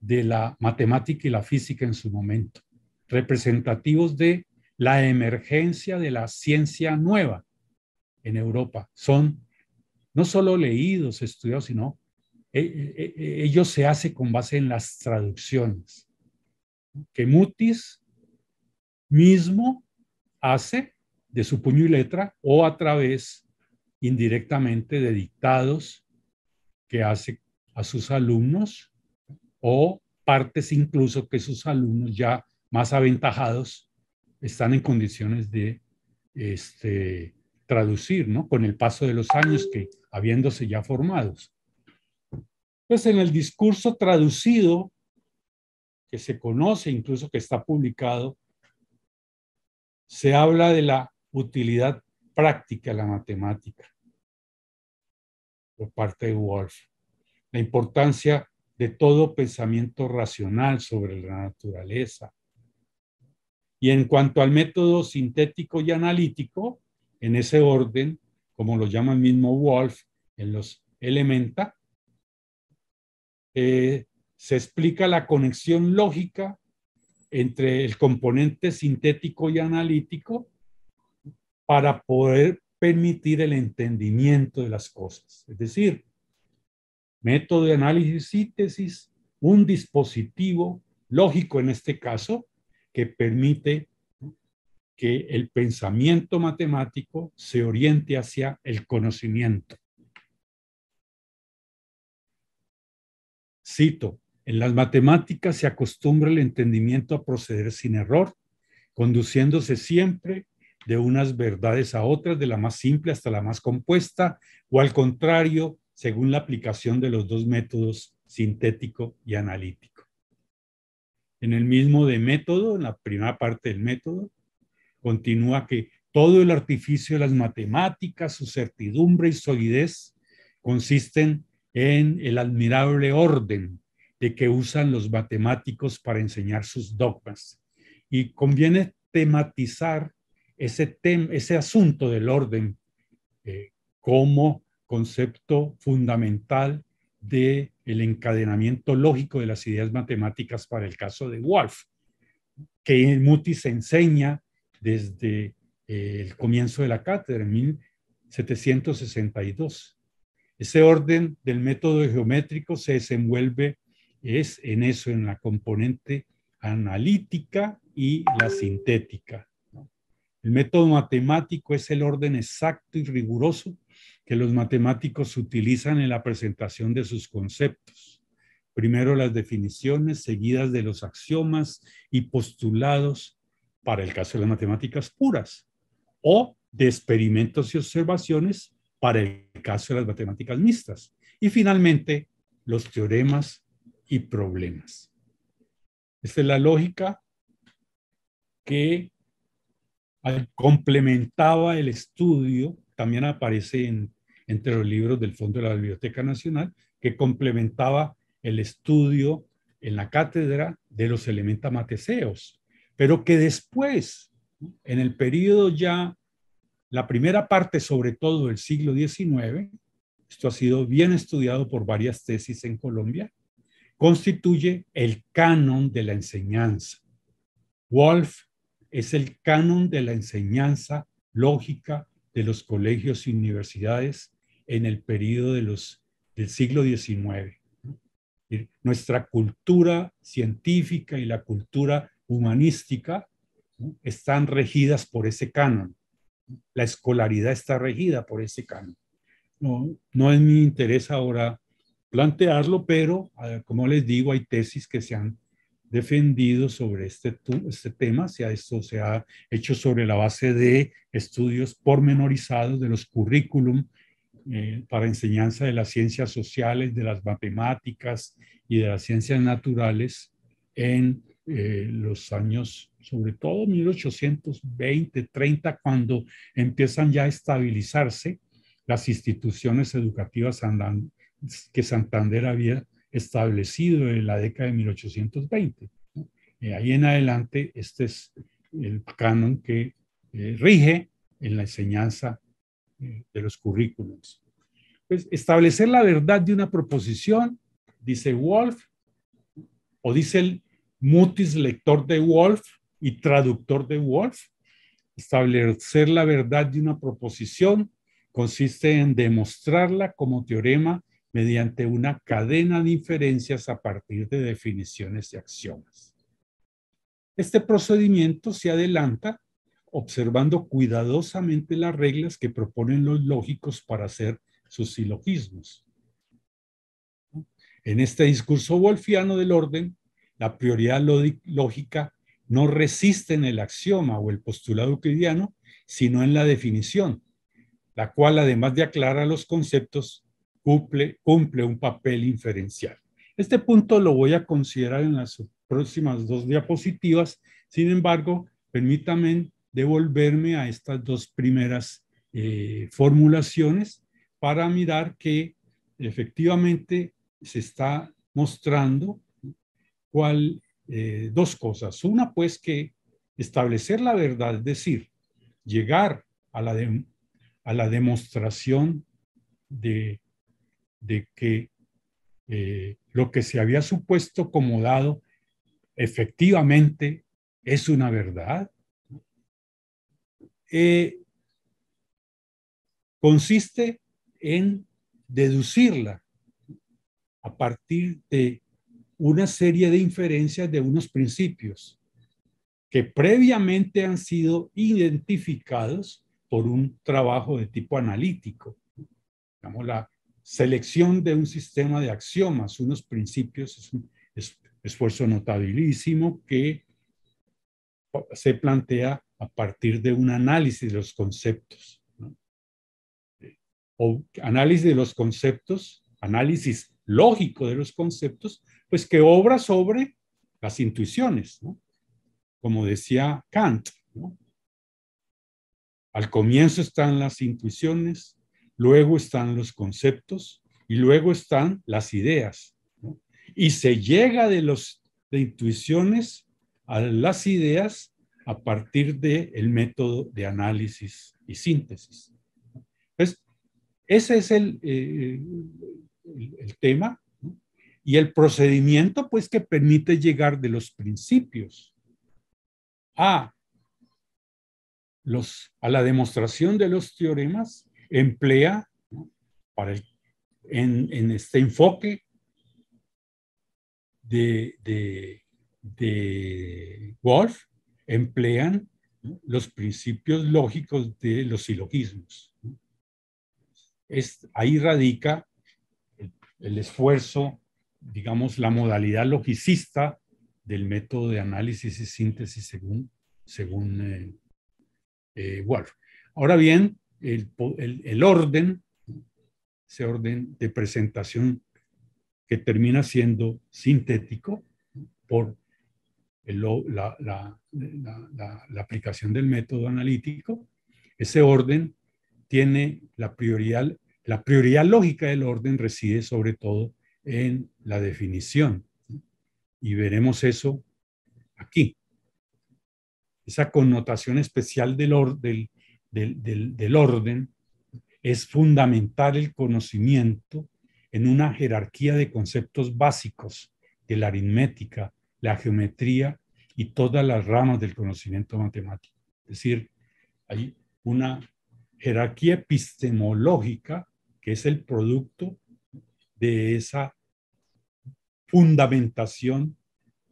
B: de la matemática y la física en su momento, representativos de la emergencia de la ciencia nueva en Europa. Son no solo leídos, estudiados, sino e, e, e, ello se hace con base en las traducciones. Que Mutis mismo hace de su puño y letra o a través indirectamente de dictados que hace a sus alumnos o partes incluso que sus alumnos ya más aventajados están en condiciones de este, traducir, ¿no? Con el paso de los años que habiéndose ya formados. Pues en el discurso traducido, que se conoce, incluso que está publicado, se habla de la utilidad práctica de la matemática por parte de Wolf, la importancia de todo pensamiento racional sobre la naturaleza. Y en cuanto al método sintético y analítico, en ese orden, como lo llama el mismo Wolf en los Elementa, eh, se explica la conexión lógica entre el componente sintético y analítico para poder permitir el entendimiento de las cosas. Es decir, método de análisis y síntesis, un dispositivo lógico en este caso, que permite que el pensamiento matemático se oriente hacia el conocimiento. Cito, en las matemáticas se acostumbra el entendimiento a proceder sin error, conduciéndose siempre de unas verdades a otras, de la más simple hasta la más compuesta, o al contrario, según la aplicación de los dos métodos sintético y analítico. En el mismo de método, en la primera parte del método, continúa que todo el artificio de las matemáticas, su certidumbre y solidez consisten en el admirable orden de que usan los matemáticos para enseñar sus dogmas. Y conviene tematizar ese, ese asunto del orden eh, como concepto fundamental del el encadenamiento lógico de las ideas matemáticas para el caso de Wolf, que Mutis se enseña desde eh, el comienzo de la cátedra en 1762. Ese orden del método geométrico se desenvuelve es en eso, en la componente analítica y la sintética. El método matemático es el orden exacto y riguroso que los matemáticos utilizan en la presentación de sus conceptos. Primero las definiciones, seguidas de los axiomas y postulados para el caso de las matemáticas puras, o de experimentos y observaciones para el caso de las matemáticas mixtas. Y finalmente, los teoremas y problemas. Esta es la lógica que complementaba el estudio, también aparece entre los libros del Fondo de la Biblioteca Nacional, que complementaba el estudio en la cátedra de los elementos pero que después, en el periodo ya la primera parte, sobre todo del siglo XIX, esto ha sido bien estudiado por varias tesis en Colombia, constituye el canon de la enseñanza. Wolf es el canon de la enseñanza lógica de los colegios y universidades en el periodo del siglo XIX. Nuestra cultura científica y la cultura humanística están regidas por ese canon la escolaridad está regida por ese canon. No, no es mi interés ahora plantearlo, pero como les digo, hay tesis que se han defendido sobre este, este tema, esto se ha hecho sobre la base de estudios pormenorizados de los currículum eh, para enseñanza de las ciencias sociales, de las matemáticas y de las ciencias naturales en eh, los años, sobre todo 1820, 30, cuando empiezan ya a estabilizarse las instituciones educativas que Santander había establecido en la década de 1820. Eh, ahí en adelante, este es el canon que eh, rige en la enseñanza de los currículums. Pues establecer la verdad de una proposición, dice Wolf, o dice el mutis lector de Wolf y traductor de Wolf. Establecer la verdad de una proposición consiste en demostrarla como teorema mediante una cadena de inferencias a partir de definiciones y axiomas. Este procedimiento se adelanta observando cuidadosamente las reglas que proponen los lógicos para hacer sus silogismos. En este discurso wolfiano del orden, la prioridad lógica no resiste en el axioma o el postulado euclidiano, sino en la definición, la cual además de aclarar los conceptos, cumple, un papel inferencial. Este punto lo voy a considerar en las próximas dos diapositivas, sin embargo, permítanme devolverme a estas dos primeras eh, formulaciones para mirar que efectivamente se está mostrando cual eh, dos cosas. Una, pues que establecer la verdad, es decir, llegar a la, a la demostración de, de que eh, lo que se había supuesto como dado efectivamente es una verdad. Eh, consiste en deducirla a partir de una serie de inferencias de unos principios que previamente han sido identificados por un trabajo de tipo analítico. Digamos, la selección de un sistema de axiomas, unos principios, es un esfuerzo notabilísimo que se plantea a partir de un análisis de los conceptos. O análisis de los conceptos, análisis lógico de los conceptos, pues que obra sobre las intuiciones, ¿no? como decía Kant. Al comienzo están las intuiciones, luego están los conceptos y luego están las ideas. Y se llega de, las intuiciones a las ideas a partir del el método de análisis y síntesis. Entonces, ese es el, eh, el, tema y el procedimiento pues que permite llegar de los principios a, los, a la demostración de los teoremas emplea para en, este enfoque de, de, de Wolf emplean los principios lógicos de los silogismos. Es, ahí radica el esfuerzo, digamos, la modalidad logicista del método de análisis y síntesis según, según eh, eh, Ahora bien, el, orden, ese orden de presentación que termina siendo sintético por la, la aplicación del método analítico, ese orden tiene la prioridad la prioridad lógica del orden reside sobre todo en la definición. Y veremos eso aquí. Esa connotación especial del, orden es fundamental el conocimiento en una jerarquía de conceptos básicos de la aritmética, la geometría y todas las ramas del conocimiento matemático. Es decir, hay una jerarquía epistemológica que es el producto de esa fundamentación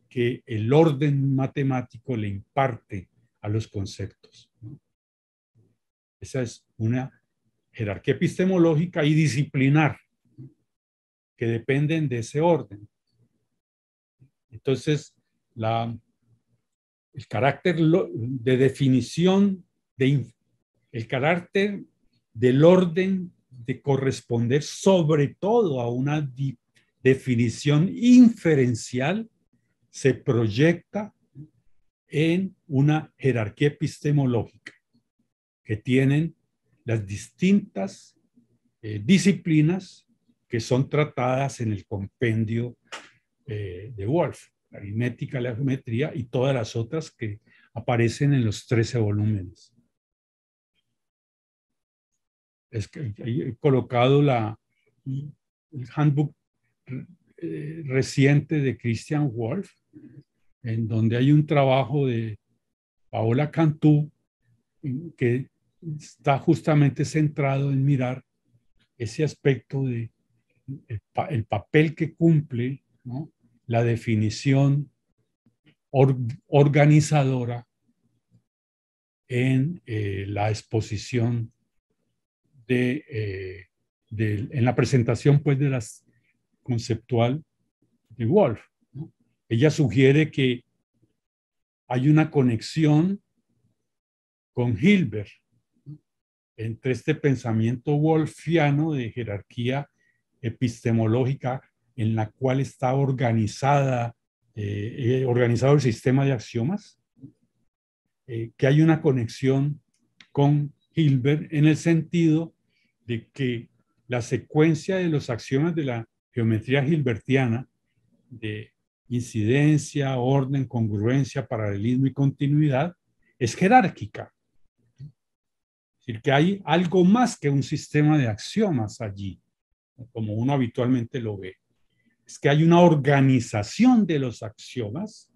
B: que el orden matemático le imparte a los conceptos. Esa es una jerarquía epistemológica y disciplinar que dependen de ese orden. Entonces, la, el carácter de definición, de, el carácter del orden de corresponder sobre todo a una definición inferencial se proyecta en una jerarquía epistemológica que tienen las distintas eh, disciplinas que son tratadas en el compendio eh, de Wolf, la aritmética, la geometría y todas las otras que aparecen en los 13 volúmenes que he eh, colocado la, el handbook eh, reciente de Christian Wolf, en donde hay un trabajo de Paola Cantú que está justamente centrado en mirar ese aspecto de el, papel que cumple la definición organizadora en eh, la exposición eh, en la presentación pues, de las conceptual de Wolf. Ella sugiere que hay una conexión con Hilbert entre este pensamiento wolfiano de jerarquía epistemológica en la cual está organizada, eh, eh, organizado el sistema de axiomas, que hay una conexión con Hilbert en el sentido de que la secuencia de los axiomas de la geometría gilbertiana, de incidencia, orden, congruencia, paralelismo y continuidad, es jerárquica. Es decir, que hay algo más que un sistema de axiomas allí, como uno habitualmente lo ve. Es que hay una organización de los axiomas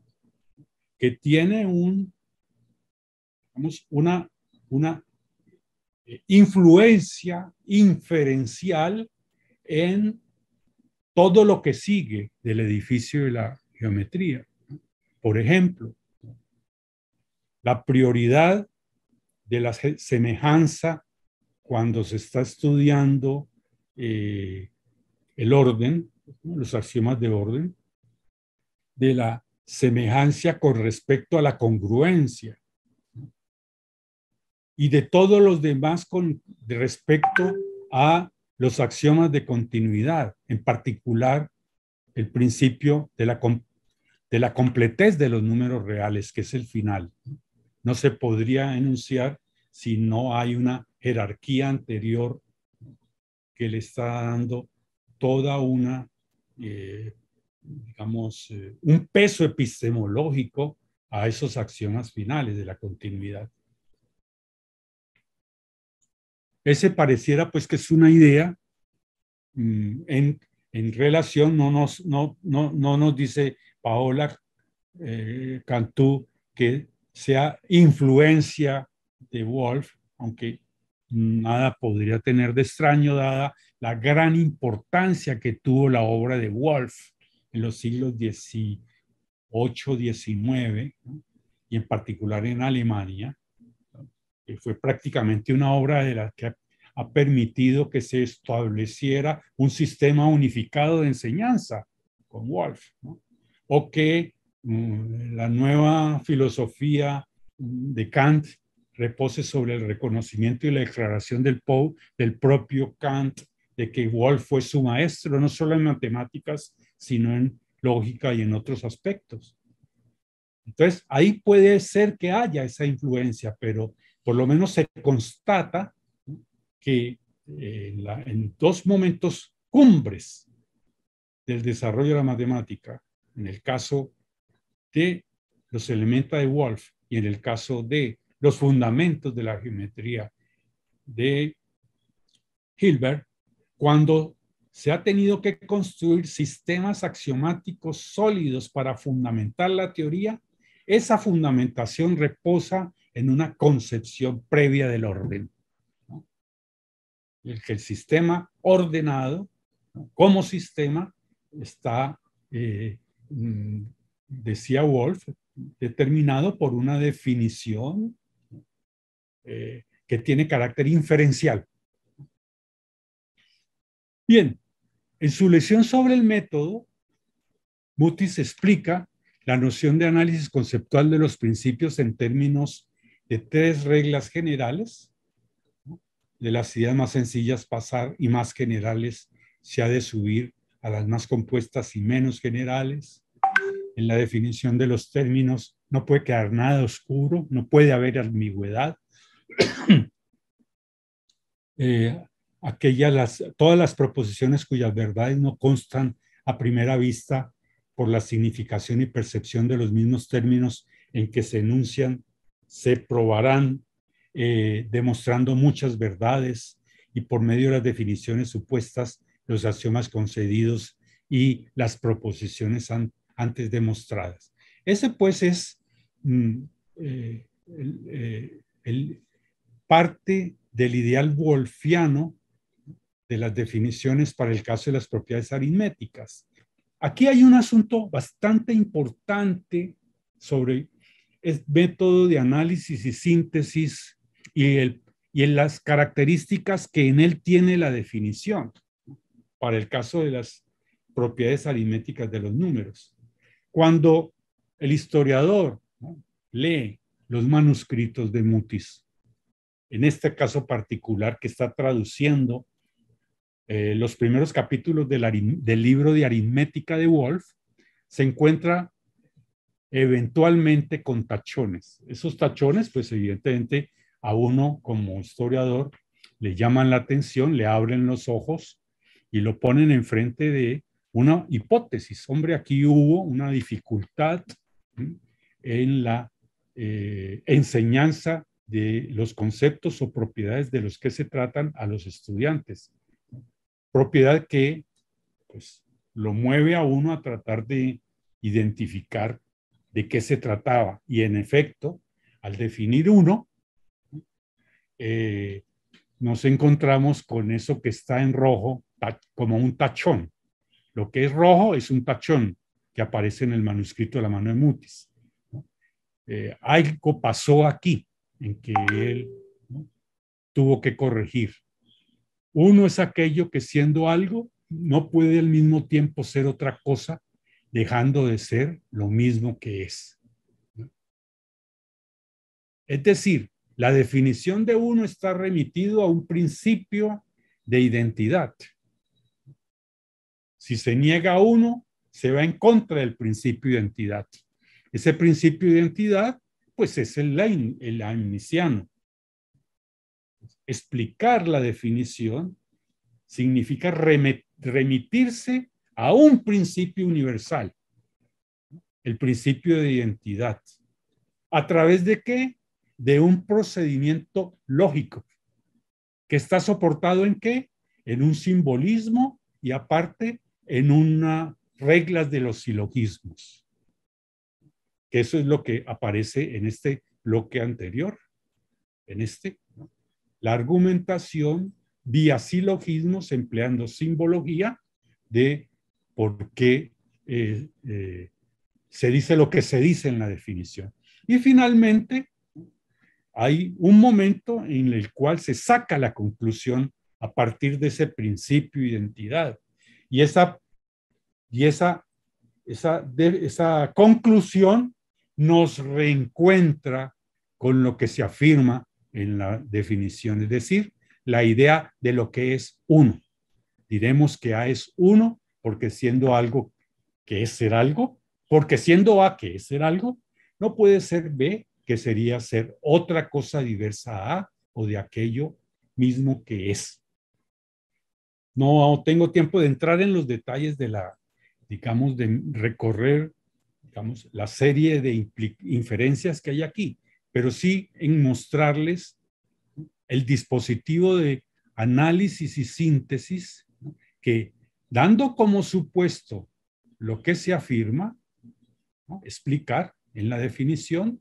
B: que tiene un, digamos, una, una eh, influencia inferencial en todo lo que sigue del edificio de la geometría. Por ejemplo, la prioridad de la semejanza cuando se está estudiando eh, el orden, los axiomas de orden, de la semejanza con respecto a la congruencia, y de todos los demás con respecto a los axiomas de continuidad, en particular el principio de la, de la completez de los números reales, que es el final. No se podría enunciar si no hay una jerarquía anterior que le está dando toda una, eh, digamos, eh, un peso epistemológico a esos axiomas finales de la continuidad. Ese pareciera pues que es una idea mm, en, relación, no nos, no, nos dice Paola eh, Cantú que sea influencia de Wolf, aunque nada podría tener de extraño dada la gran importancia que tuvo la obra de Wolf en los siglos XVIII, XIX, y en particular en Alemania, que fue prácticamente una obra de la que ha permitido que se estableciera un sistema unificado de enseñanza con Wolf, o que mm, la nueva filosofía de Kant repose sobre el reconocimiento y la declaración del, del propio Kant de que Wolf fue su maestro, no solo en matemáticas, sino en lógica y en otros aspectos. Entonces, ahí puede ser que haya esa influencia, pero por lo menos se constata que eh, en, dos momentos cumbres del desarrollo de la matemática, en el caso de los elementos de Wolf y en el caso de los fundamentos de la geometría de Hilbert, cuando se ha tenido que construir sistemas axiomáticos sólidos para fundamentar la teoría, esa fundamentación reposa en una concepción previa del orden. el sistema ordenado, como sistema, está, eh, mm, decía Wolf, determinado por una definición eh, que tiene carácter inferencial. Bien, en su lección sobre el método, Mutis explica la noción de análisis conceptual de los principios en términos de tres reglas generales, de las ideas más sencillas pasar y más generales se ha de subir a las más compuestas y menos generales. En la definición de los términos no puede quedar nada oscuro, no puede haber ambigüedad. Eh, aquellas las, todas las proposiciones cuyas verdades no constan a primera vista por la significación y percepción de los mismos términos en que se enuncian se probarán eh, demostrando muchas verdades y por medio de las definiciones supuestas, los axiomas concedidos y las proposiciones antes demostradas. Ese pues es mm, eh, eh, parte del ideal wolfiano de las definiciones para el caso de las propiedades aritméticas. Aquí hay un asunto bastante importante sobre es método de análisis y síntesis y, el, y en las características que en él tiene la definición para el caso de las propiedades aritméticas de los números. Cuando el historiador lee los manuscritos de Mutis, en este caso particular que está traduciendo eh, los primeros capítulos del, del libro de aritmética de Wolf, se encuentra eventualmente con tachones. Esos tachones, pues evidentemente a uno como historiador le llaman la atención, le abren los ojos y lo ponen enfrente de una hipótesis. Hombre, aquí hubo una dificultad en la eh, enseñanza de los conceptos o propiedades de los que se tratan a los estudiantes. Propiedad que pues, lo mueve a uno a tratar de identificar de qué se trataba. Y en efecto, al definir uno, eh, nos encontramos con eso que está en rojo como un tachón. Lo que es rojo es un tachón que aparece en el manuscrito de la mano de Mutis. Eh, algo pasó aquí en que él tuvo que corregir. Uno es aquello que siendo algo no puede al mismo tiempo ser otra cosa dejando de ser lo mismo que es. Es decir, la definición de uno está remitido a un principio de identidad. Si se niega a uno, se va en contra del principio de identidad. Ese principio de identidad, pues es el, el amnisiano. Explicar la definición significa remitirse a un principio universal, el principio de identidad. ¿A través de qué? De un procedimiento lógico, que está soportado en qué? En un simbolismo y aparte en unas reglas de los silogismos. Eso es lo que aparece en este bloque anterior, en este. La argumentación vía silogismos empleando simbología de porque eh, eh, se dice lo que se dice en la definición. Y finalmente, hay un momento en el cual se saca la conclusión a partir de ese principio identidad. Y esa, y esa conclusión nos reencuentra con lo que se afirma en la definición, es decir, la idea de lo que es uno. Diremos que A es uno porque siendo algo que es ser algo, porque siendo A que es ser algo, no puede ser B que sería ser otra cosa diversa a o de aquello mismo que es. No tengo tiempo de entrar en los detalles de la, digamos, de recorrer, digamos, la serie de inferencias que hay aquí, pero sí en mostrarles el dispositivo de análisis y síntesis que dando como supuesto lo que se afirma, explicar en la definición,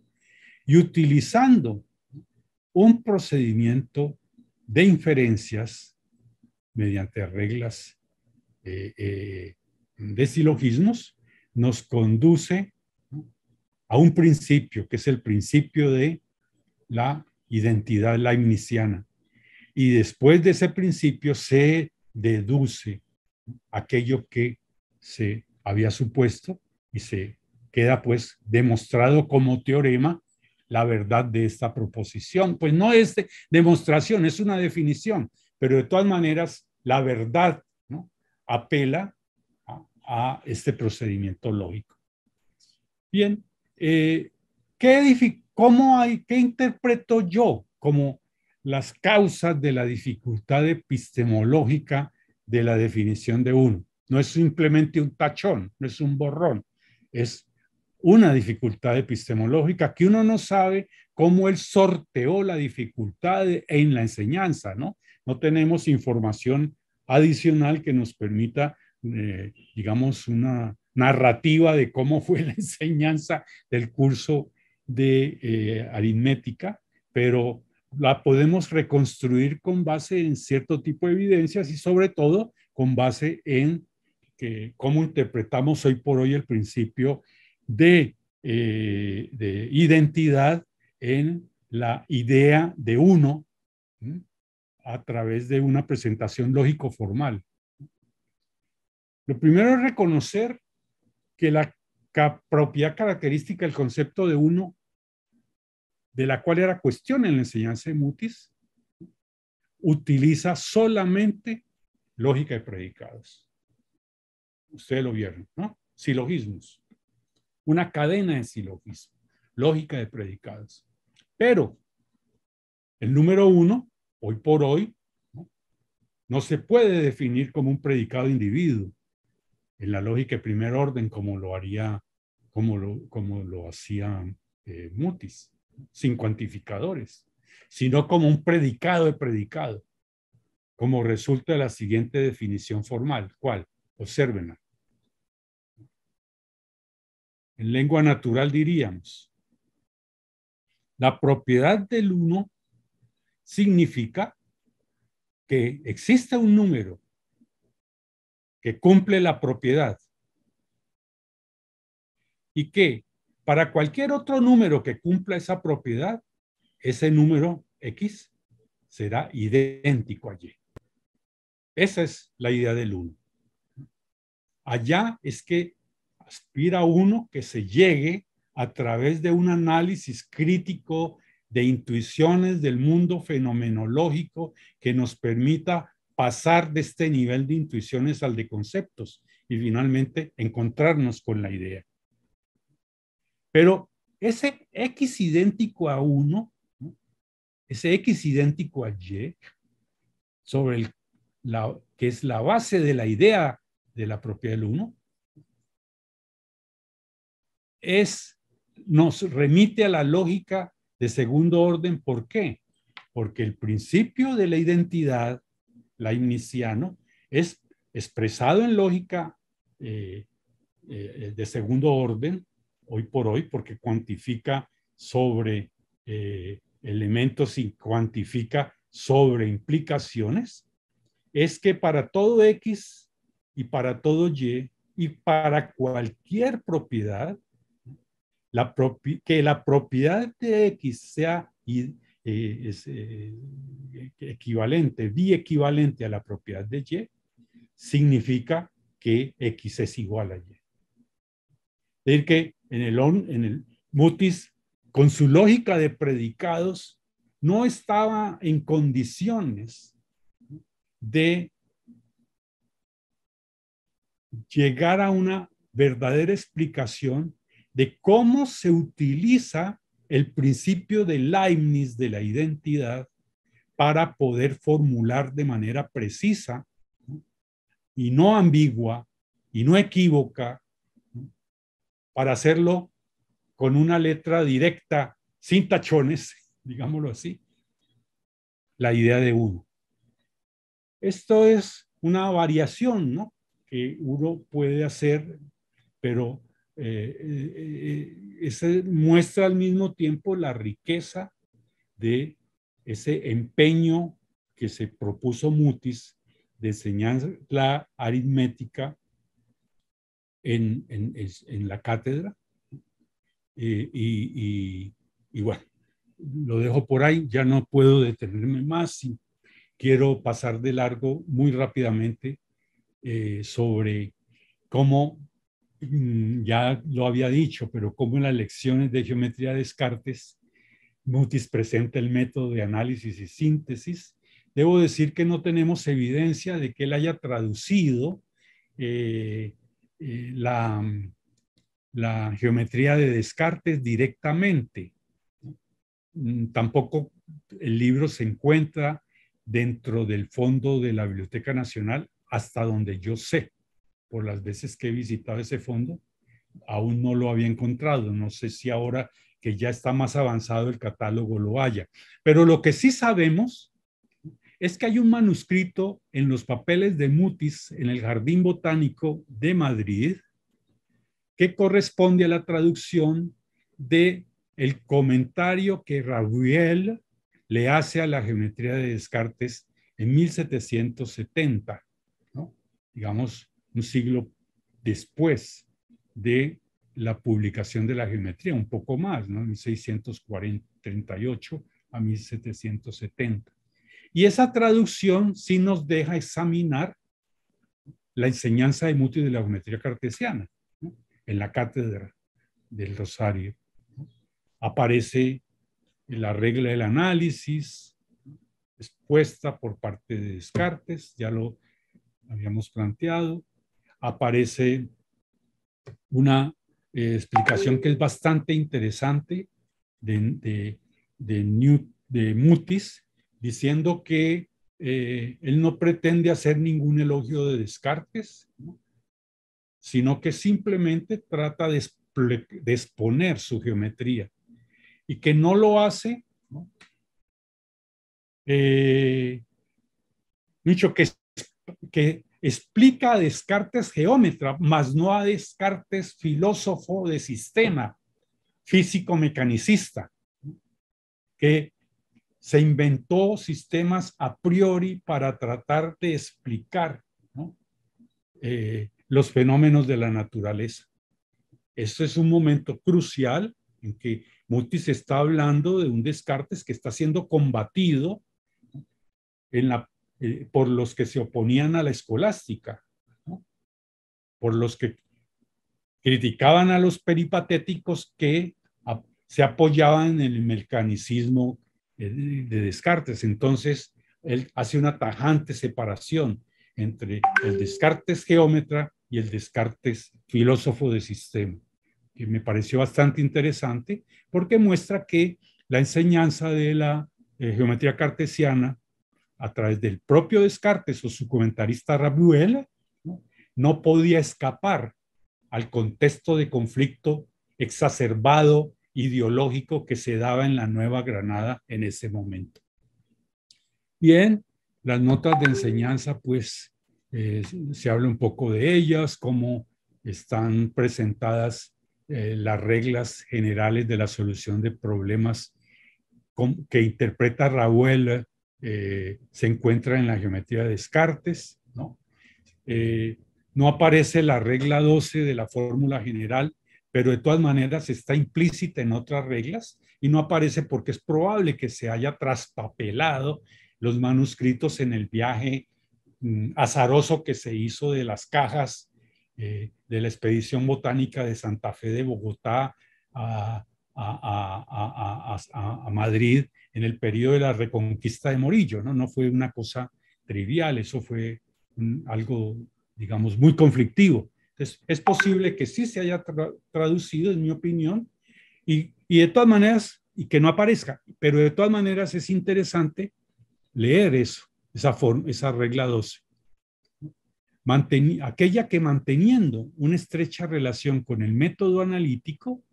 B: y utilizando un procedimiento de inferencias mediante reglas eh, eh, de silogismos, nos conduce a un principio, que es el principio de la identidad leibniziana. Y después de ese principio se deduce aquello que se había supuesto y se queda pues demostrado como teorema la verdad de esta proposición. Pues no es demostración, es una definición, pero de todas maneras la verdad apela a, este procedimiento lógico. Bien, eh, hay, ¿qué interpreto yo como las causas de la dificultad epistemológica de la definición de uno. No es simplemente un tachón, no es un borrón, es una dificultad epistemológica que uno no sabe cómo él sorteó la dificultad en la enseñanza, ¿no? No tenemos información adicional que nos permita, eh, digamos, una narrativa de cómo fue la enseñanza del curso de eh, aritmética, pero la podemos reconstruir con base en cierto tipo de evidencias y sobre todo con base en cómo interpretamos hoy por hoy el principio de, eh, identidad en la idea de uno a través de una presentación lógico-formal. Lo primero es reconocer que la propiedad característica del concepto de uno de la cual era cuestión en la enseñanza de Mutis, utiliza solamente lógica de predicados. Ustedes lo vieron, ¿no? Silogismos. Una cadena de silogismos. Lógica de predicados. Pero el número uno, hoy por hoy, ¿no? se puede definir como un predicado individuo en la lógica de primer orden como lo haría, como lo, como lo hacía eh, Mutis sin cuantificadores, sino como un predicado de predicado, como resulta de la siguiente definición formal. ¿Cuál? Obsérvenla. En lengua natural diríamos, la propiedad del uno significa que existe un número que cumple la propiedad y que para cualquier otro número que cumpla esa propiedad, ese número X será idéntico a Esa es la idea del 1. Allá es que aspira uno que se llegue a través de un análisis crítico de intuiciones del mundo fenomenológico que nos permita pasar de este nivel de intuiciones al de conceptos y finalmente encontrarnos con la idea. Pero ese x idéntico a 1, ese x idéntico a y, sobre el, que es la base de la idea de la propiedad del 1, es, nos remite a la lógica de segundo orden. ¿Por qué? Porque el principio de la identidad la iniciano, es expresado en lógica eh, eh, de segundo orden hoy por hoy porque cuantifica sobre eh, elementos y cuantifica sobre implicaciones, es que para todo X y para todo Y y para cualquier propiedad, la que la propiedad de X sea y, eh, eh, equivalente, biequivalente a la propiedad de Y, significa que X es igual a Y. Es decir, que en el, en el Mutis, con su lógica de predicados, no estaba en condiciones de llegar a una verdadera explicación de cómo se utiliza el principio de Leibniz de la identidad para poder formular de manera precisa y no ambigua y no equívoca para hacerlo con una letra directa, sin tachones, digámoslo así, la idea de uno. Esto es una variación que uno puede hacer, pero eh, eh, eh, muestra al mismo tiempo la riqueza de ese empeño que se propuso Mutis de enseñar la aritmética en, la cátedra. Eh, y, bueno, lo dejo por ahí, ya no puedo detenerme más. quiero pasar de largo muy rápidamente eh, sobre cómo, mm, ya lo había dicho, pero cómo en las lecciones de geometría de Descartes, Mutis presenta el método de análisis y síntesis. Debo decir que no tenemos evidencia de que él haya traducido eh, eh, la, la, geometría de Descartes directamente. Mm, tampoco el libro se encuentra dentro del fondo de la Biblioteca Nacional hasta donde yo sé. Por las veces que he visitado ese fondo, aún no lo había encontrado. No sé si ahora que ya está más avanzado el catálogo lo haya. Pero lo que sí sabemos es que hay un manuscrito en los papeles de Mutis en el Jardín Botánico de Madrid que corresponde a la traducción de el comentario que Rabuel le hace a la geometría de Descartes en 1770, digamos un siglo después de la publicación de la geometría, un poco más, ¿no? 1638 a 1770. Y esa traducción sí nos deja examinar la enseñanza de Mutis de la geometría cartesiana en la cátedra del Rosario. Aparece la regla del análisis expuesta por parte de Descartes, ya lo habíamos planteado. Aparece una eh, explicación que es bastante interesante de, de Mutis, diciendo que eh, él no pretende hacer ningún elogio de Descartes, sino que simplemente trata de, exponer su geometría y que no lo hace. Eh, dicho que, que explica a Descartes geómetra, mas no a Descartes filósofo de sistema, físico-mecanicista, que se inventó sistemas a priori para tratar de explicar eh, los fenómenos de la naturaleza. Esto es un momento crucial en que Mutis está hablando de un Descartes que está siendo combatido en la, eh, por los que se oponían a la escolástica, por los que criticaban a los peripatéticos que se apoyaban en el mecanicismo eh, de Descartes. Entonces, él hace una tajante separación entre el Descartes geómetra y el Descartes filósofo de sistema, que me pareció bastante interesante porque muestra que la enseñanza de la eh, geometría cartesiana a través del propio Descartes o su comentarista Rabuela, no podía escapar al contexto de conflicto exacerbado ideológico que se daba en la Nueva Granada en ese momento. Bien, las notas de enseñanza, pues eh, se habla un poco de ellas, cómo están presentadas eh, las reglas generales de la solución de problemas que interpreta Raúl, eh, se encuentra en la geometría de Descartes, ¿no? no aparece la regla 12 de la fórmula general, pero de todas maneras está implícita en otras reglas y no aparece porque es probable que se haya traspapelado los manuscritos en el viaje mm, azaroso que se hizo de las cajas eh, de la expedición botánica de Santa Fe de Bogotá a, Madrid en el periodo de la reconquista de Morillo. No, no fue una cosa trivial, eso fue algo, digamos, muy conflictivo. Es, posible que sí se haya traducido, en mi opinión, y, de todas maneras, y que no aparezca, pero de todas maneras es interesante leer eso, esa, forma, esa regla 12. aquella que manteniendo una estrecha relación con el método analítico,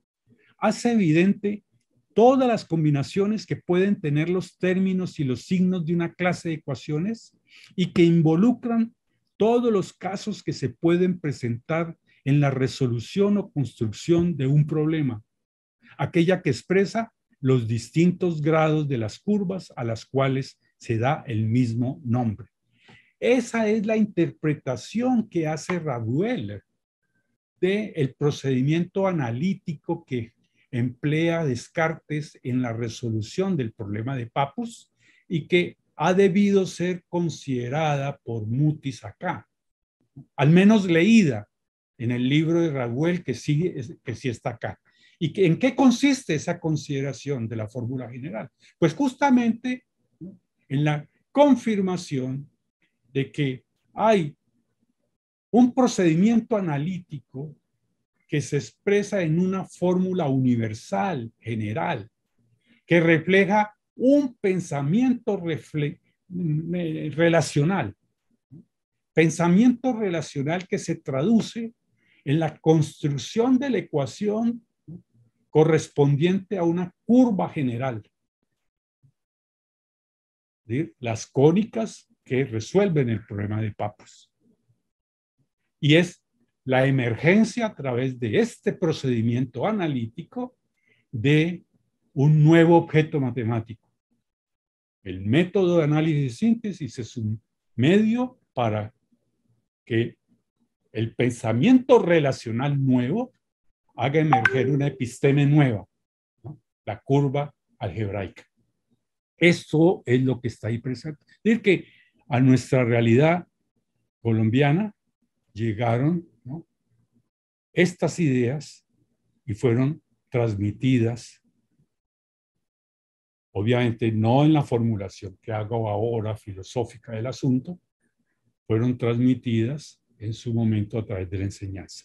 B: hace evidente todas las combinaciones que pueden tener los términos y los signos de una clase de ecuaciones y que involucran todos los casos que se pueden presentar en la resolución o construcción de un problema, aquella que expresa los distintos grados de las curvas a las cuales se da el mismo nombre. Esa es la interpretación que hace Raduel del el procedimiento analítico que emplea Descartes en la resolución del problema de Papus y que ha debido ser considerada por Mutis acá, al menos leída en el libro de Raguel, que sí, que está acá. ¿Y en qué consiste esa consideración de la fórmula general? Pues justamente en la confirmación de que hay un procedimiento analítico que se expresa en una fórmula universal, general, que refleja un pensamiento mm, eh, relacional, pensamiento relacional que se traduce en la construcción de la ecuación correspondiente a una curva general. Las cónicas que resuelven el problema de Papus. Y es la emergencia a través de este procedimiento analítico de un nuevo objeto matemático. El método de análisis y síntesis es un medio para que el pensamiento relacional nuevo haga emerger una episteme nueva, la curva algebraica. Eso es lo que está ahí presente. Es decir, que a nuestra realidad colombiana llegaron estas ideas y fueron transmitidas obviamente no en la formulación que hago ahora filosófica del asunto, fueron transmitidas en su momento a través de la enseñanza.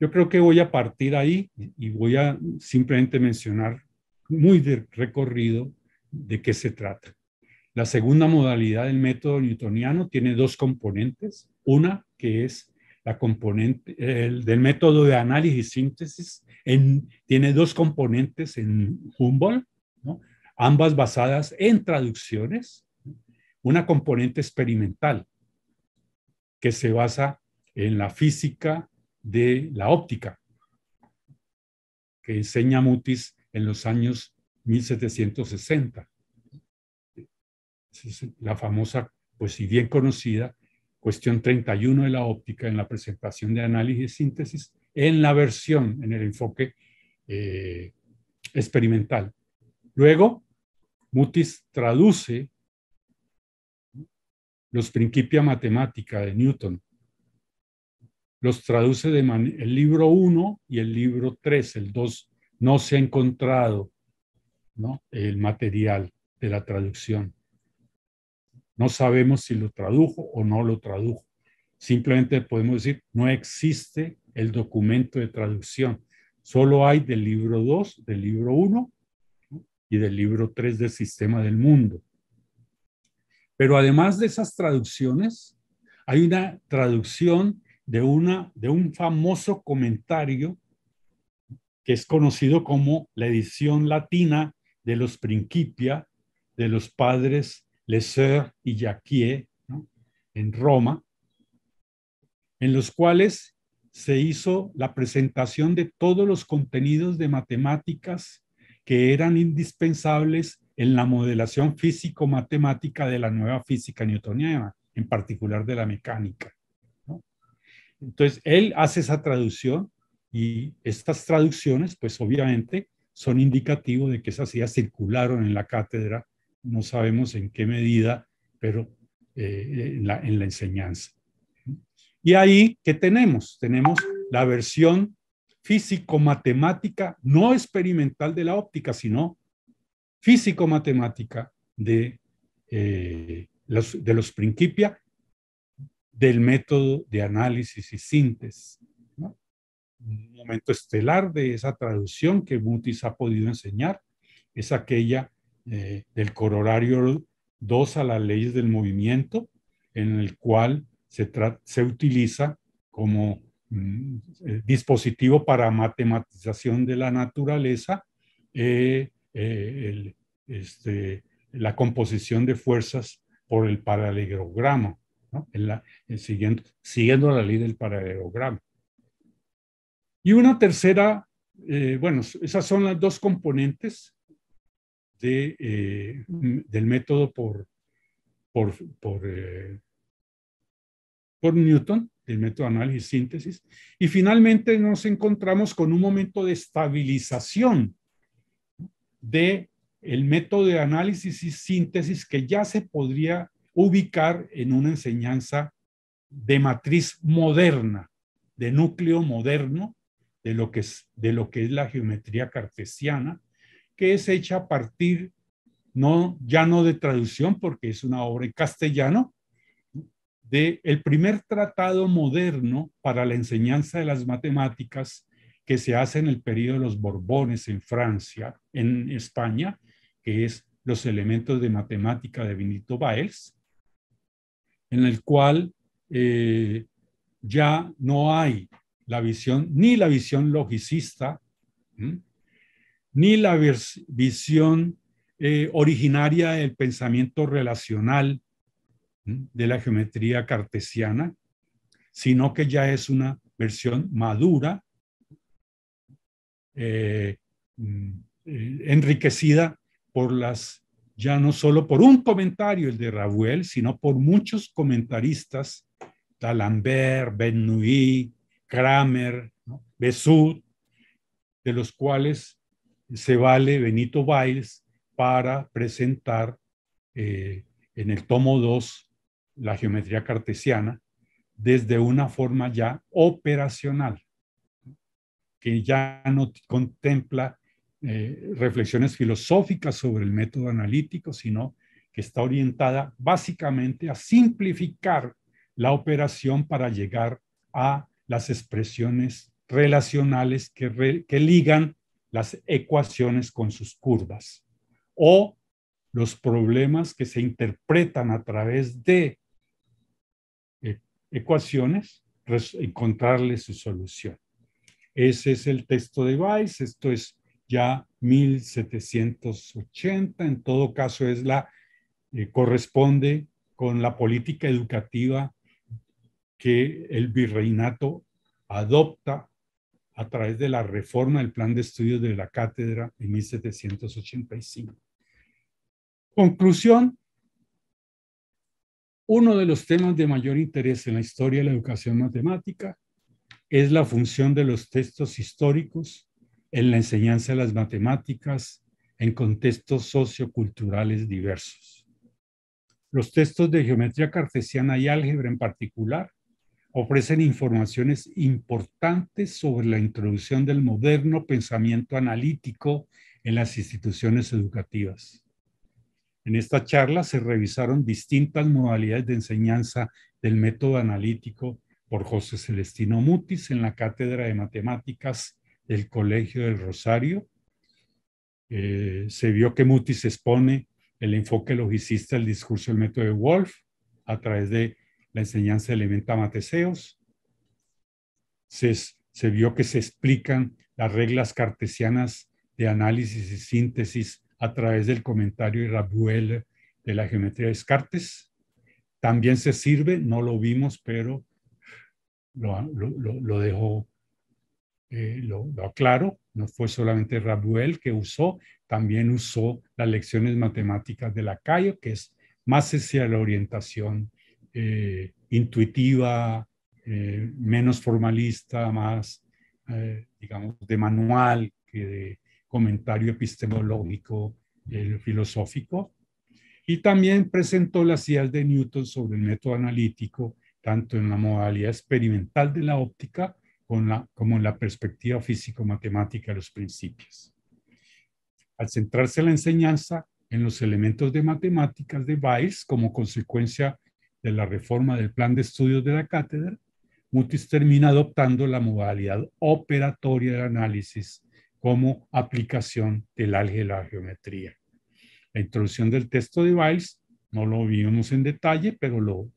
B: Yo creo que voy a partir ahí y voy a simplemente mencionar muy de recorrido de qué se trata. La segunda modalidad del método newtoniano tiene dos componentes. Una que es la componente del método de análisis y síntesis, tiene dos componentes en Humboldt, ¿no? ambas basadas en traducciones, una componente experimental que se basa en la física de la óptica que enseña Mutis en los años 1760. La famosa, pues si bien conocida, cuestión 31 de la óptica en la presentación de análisis y síntesis en la versión, en el enfoque eh, experimental Luego, Mutis traduce los Principia Matemática de Newton. Los traduce de el libro 1 y el libro 3. El 2 no se ha encontrado el material de la traducción. No sabemos si lo tradujo o no lo tradujo. Simplemente podemos decir, no existe el documento de traducción. Solo hay del libro 2, del libro 1 y del libro 3 del Sistema del Mundo. Pero además de esas traducciones, hay una traducción de, de un famoso comentario que es conocido como la edición latina de los Principia, de los padres Lesser y Jacquier, en Roma, en los cuales se hizo la presentación de todos los contenidos de matemáticas que eran indispensables en la modelación físico-matemática de la nueva física newtoniana, en particular de la mecánica. Entonces, él hace esa traducción y estas traducciones, pues obviamente, son indicativos de que esas ideas circularon en la cátedra, no sabemos en qué medida, pero eh, eh, en, la, en la enseñanza. Y ahí, ¿qué tenemos? Tenemos la versión físico-matemática, no experimental de la óptica, sino físico-matemática de, eh, los, de los principia del método de análisis y síntesis. Un momento estelar de esa traducción que Mutis ha podido enseñar es aquella eh, del corolario 2 a las leyes del movimiento, en el cual se, se utiliza como Mm, eh, dispositivo para matematización de la naturaleza, eh, eh, este, la composición de fuerzas por el paralelogramo, siguiendo, la ley del paralelogramo. Y una tercera, bueno, esas son las dos componentes del método por, por por Newton, del método de análisis síntesis, y finalmente nos encontramos con un momento de estabilización de el método de análisis y síntesis que ya se podría ubicar en una enseñanza de matriz moderna, de núcleo moderno, de lo que es, de lo que es la geometría cartesiana, que es hecha a partir, no, ya no de traducción, porque es una obra en castellano, del el primer tratado moderno para la enseñanza de las matemáticas que se hace en el periodo de los Borbones en Francia, en España, que es Los elementos de matemática de Benito Baels, en el cual eh, ya no hay la visión, ni la visión logicista, ni la visión eh, originaria del pensamiento relacional, de la geometría cartesiana, sino que ya es una versión madura, eh, mm, eh, enriquecida por las, ya no solo por un comentario, el de Rabuel, sino por muchos comentaristas, D'Alembert, Bernoulli, Kramer, Besud, de los cuales se vale Benito Valls para presentar eh, en el tomo 2 la geometría cartesiana desde una forma ya operacional, que ya no contempla eh, reflexiones filosóficas sobre el método analítico, sino que está orientada básicamente a simplificar la operación para llegar a las expresiones relacionales que, que ligan las ecuaciones con sus curvas o los problemas que se interpretan a través de ecuaciones, encontrarle su solución. Ese es el texto de Weiss, esto es ya 1780, en todo caso es la, eh, corresponde con la política educativa que el virreinato adopta a través de la reforma del plan de estudios de la cátedra en 1785. Conclusión, uno de los temas de mayor interés en la historia de la educación matemática es la función de los textos históricos en la enseñanza de las matemáticas en contextos socioculturales diversos. Los textos de geometría cartesiana y álgebra en particular ofrecen informaciones importantes sobre la introducción del moderno pensamiento analítico en las instituciones educativas. En esta charla se revisaron distintas modalidades de enseñanza del método analítico por José Celestino Mutis en la Cátedra de Matemáticas del Colegio del Rosario. Eh, se vio que Mutis expone el enfoque logicista del discurso del método de Wolf a través de la enseñanza de elementos Mateceos. Se, se vio que se explican las reglas cartesianas de análisis y síntesis a través del comentario de Rabuel de la geometría de Descartes. También se sirve, no lo vimos, pero lo, lo, dejo, eh, lo, aclaro. No fue solamente Rabuel que usó, también usó las lecciones matemáticas de Lacayo, que es más hacia la orientación eh, intuitiva, eh, menos formalista, más, digamos, de manual que de comentario epistemológico el filosófico. Y también presentó las ideas de Newton sobre el método analítico, tanto en la modalidad experimental de la óptica como en la perspectiva físico-matemática de los principios. Al centrarse la enseñanza en los elementos de matemáticas de Weiss, como consecuencia de la reforma del plan de estudios de la cátedra, Mutis termina adoptando la modalidad operatoria del análisis como aplicación del álgebra la geometría. La introducción del texto de Biles, no lo vimos en detalle, pero lo,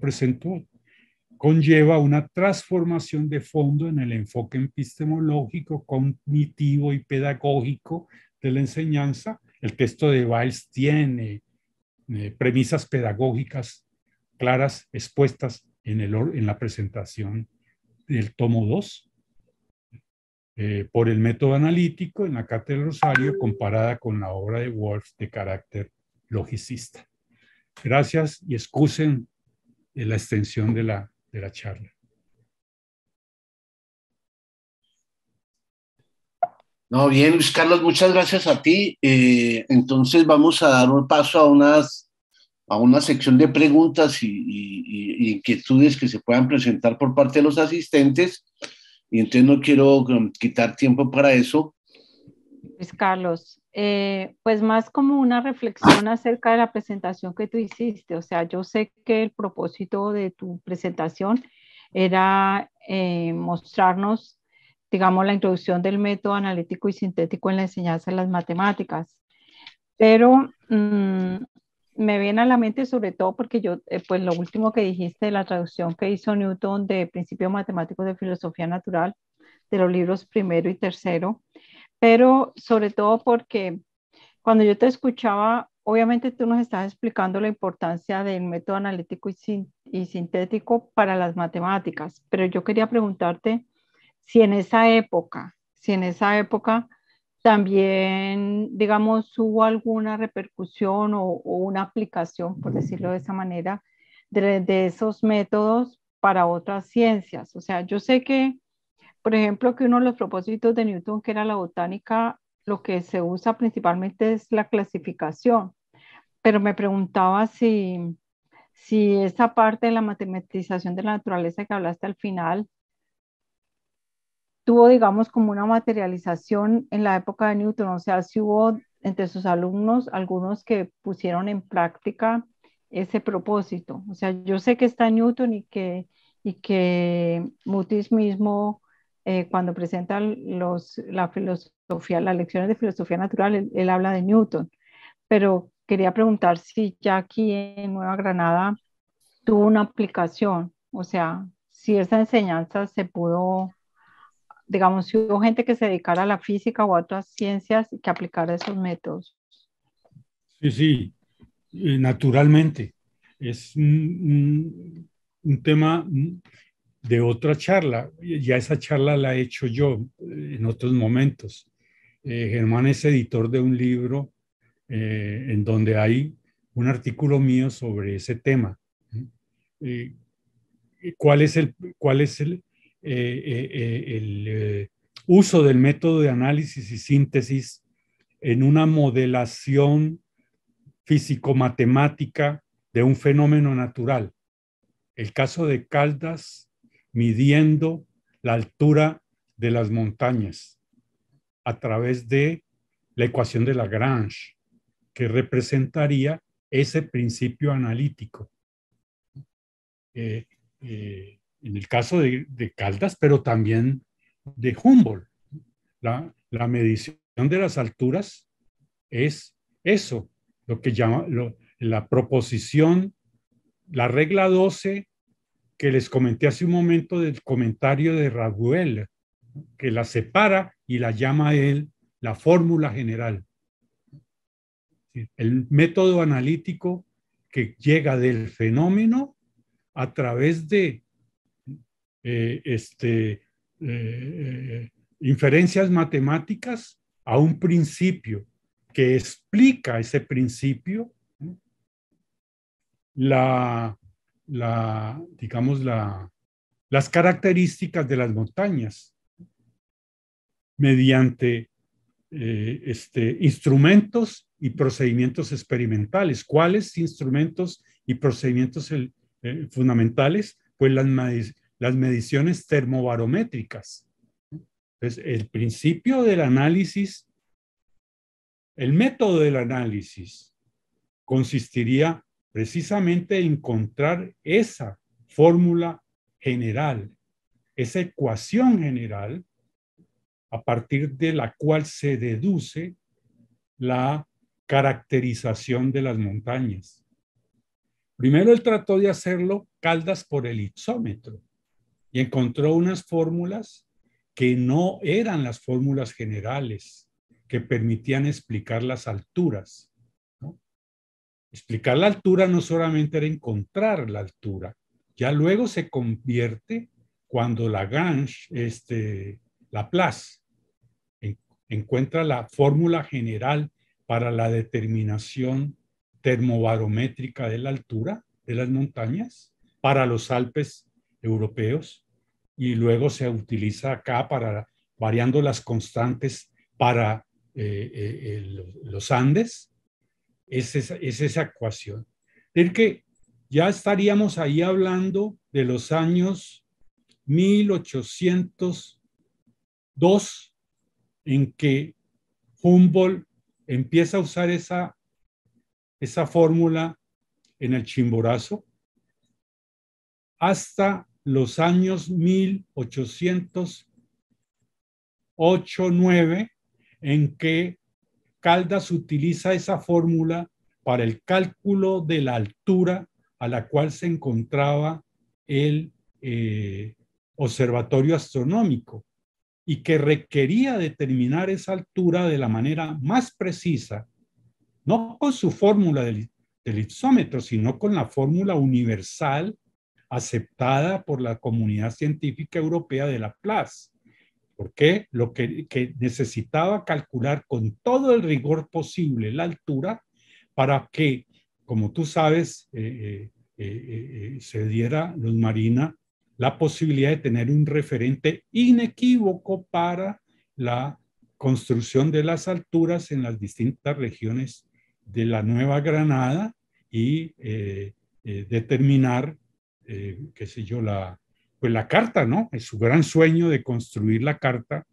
B: presentó, conlleva una transformación de fondo en el enfoque epistemológico, cognitivo y pedagógico de la enseñanza. El texto de Biles tiene eh, premisas pedagógicas claras expuestas en, el, en la presentación del tomo 2 eh, por el método analítico en la Cátedra Rosario comparada con la obra de Wolf de carácter logicista. Gracias y excusen eh, la extensión de la, de la charla.
A: No, bien, Luis Carlos, muchas gracias a ti. Eh, entonces vamos a dar un paso a, unas, a una sección de preguntas y, y inquietudes que se puedan presentar por parte de los asistentes y entonces no quiero um, quitar tiempo para eso.
C: pues Carlos, eh, pues más como una reflexión acerca de la presentación que tú hiciste, o sea, yo sé que el propósito de tu presentación era eh, mostrarnos, digamos, la introducción del método analítico y sintético en la enseñanza de las matemáticas, pero mm, me viene a la mente sobre todo porque yo, eh, pues lo último que dijiste de la traducción que hizo Newton de Principios Matemáticos de Filosofía Natural, de los libros primero y tercero, pero sobre todo porque cuando yo te escuchaba, obviamente tú nos estás explicando la importancia del método analítico y sintético para las matemáticas, pero yo quería preguntarte si en esa época, si en esa época también, digamos, hubo alguna repercusión o, una aplicación, por decirlo de esa manera, de, esos métodos para otras ciencias. O sea, yo sé que, por ejemplo, que uno de los propósitos de Newton, que era la botánica, lo que se usa principalmente es la clasificación, pero me preguntaba si, si esa parte de la matematización de la naturaleza que hablaste al final, tuvo, digamos, como una materialización en la época de Newton, o sea, si hubo entre sus alumnos algunos que pusieron en práctica ese propósito. O sea, yo sé que está Newton y que, y que Mutis mismo, eh, cuando presenta los, la filosofía, las lecciones de filosofía natural, él, él, habla de Newton, pero quería preguntar si ya aquí en Nueva Granada tuvo una aplicación, o sea, si esa enseñanza se pudo digamos, si hubo gente que se dedicara a la física o a otras ciencias que aplicara esos métodos.
B: Sí, sí, eh, naturalmente. Es un, tema de otra charla. Ya esa charla la he hecho yo eh, en otros momentos. Eh, Germán es editor de un libro en donde hay un artículo mío sobre ese tema. ¿Cuál es, el, cuál es el, eh, eh, el eh, uso del método de análisis y síntesis en una modelación físico-matemática de un fenómeno natural. El caso de Caldas midiendo la altura de las montañas a través de la ecuación de Lagrange, que representaría ese principio analítico en el caso de, Caldas, pero también de Humboldt. La, medición de las alturas es eso, lo que llama la proposición, la regla 12 que les comenté hace un momento del comentario de Raguel, que la separa y la llama él la fórmula general. El método analítico que llega del fenómeno a través de eh, este, eh, inferencias matemáticas a un principio que explica ese principio, la, digamos, la, las características de las montañas mediante eh, este, instrumentos y procedimientos experimentales. ¿Cuáles instrumentos y procedimientos fundamentales? Pues las, las mediciones termobarométricas. Entonces, el principio del análisis, el método del análisis consistiría precisamente en encontrar esa fórmula general, esa ecuación general a partir de la cual se deduce la caracterización de las montañas. Primero él trató de hacerlo caldas por el isómetro, y encontró unas fórmulas que no eran las fórmulas generales que permitían explicar las alturas. Explicar la altura no solamente era encontrar la altura, ya luego se convierte cuando Lagrange, este, Laplace, en, encuentra la fórmula general para la determinación termobarométrica de la altura de las montañas para los Alpes europeos y luego se utiliza acá para variando las constantes para eh, eh, los Andes. Es esa, es esa ecuación. que ya estaríamos ahí hablando de los años 1802 en que Humboldt empieza a usar esa, esa fórmula en el Chimborazo hasta los años 1808-9, en que Caldas utiliza esa fórmula para el cálculo de la altura a la cual se encontraba el eh, observatorio astronómico y que requería determinar esa altura de la manera más precisa, no con su fórmula del, del, sino con la fórmula universal aceptada por la comunidad científica europea de la plaza porque lo que, necesitaba calcular con todo el rigor posible la altura para que, como tú sabes, eh, eh, eh, se diera, Luz Marina, la posibilidad de tener un referente inequívoco para la construcción de las alturas en las distintas regiones de la Nueva Granada y determinar eh, qué sé yo, la, pues la carta, ¿no? Es su gran sueño de construir la carta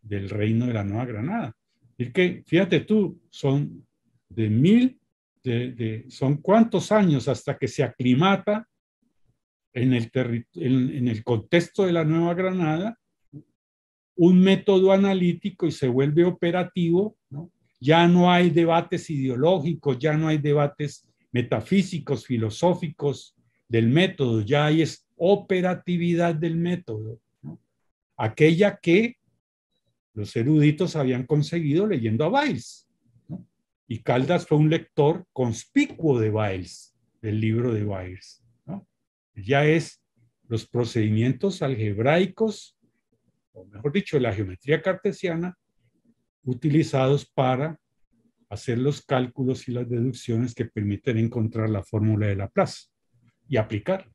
B: del reino de la Nueva Granada. Es que, fíjate tú, son de mil, de, son cuántos años hasta que se aclimata en el, en el contexto de la Nueva Granada un método analítico y se vuelve operativo, ¿no? Ya no hay debates ideológicos, ya no hay debates metafísicos, filosóficos, del método, ya es operatividad del método, aquella que los eruditos habían conseguido leyendo a Biles. Y Caldas fue un lector conspicuo de Biles, del libro de Biles. Ya es los procedimientos algebraicos, o mejor dicho, la geometría cartesiana, utilizados para hacer los cálculos y las deducciones que permiten encontrar la fórmula de Laplace y aplicar.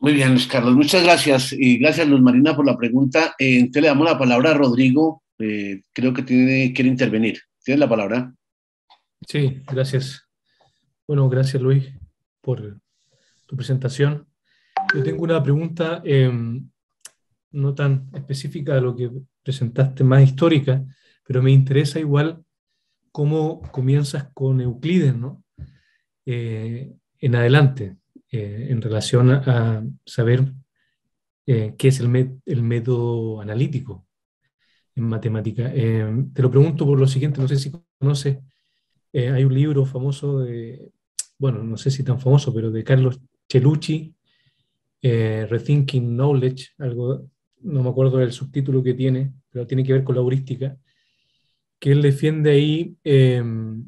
A: Muy bien, Carlos, muchas gracias. Y gracias, Luz Marina, por la pregunta. Eh, entonces le damos la palabra a Rodrigo. Eh, creo que tiene, quiere intervenir. ¿Tienes la palabra?
D: Sí, gracias. Bueno, gracias, Luis, por tu presentación. Yo tengo una pregunta em, no tan específica de lo que presentaste, más histórica, pero me interesa igual cómo comienzas con Euclides, ¿no? Eh, en adelante. Eh, en relación a saber eh, qué es el, el, método analítico en matemática. Eh, te lo pregunto por lo siguiente, no sé si conoces, hay un libro famoso de, bueno, no sé si tan famoso, pero de Carlos Chelucci, Rethinking Knowledge, algo, no me acuerdo del subtítulo que tiene, pero tiene que ver con la heurística, que él defiende ahí que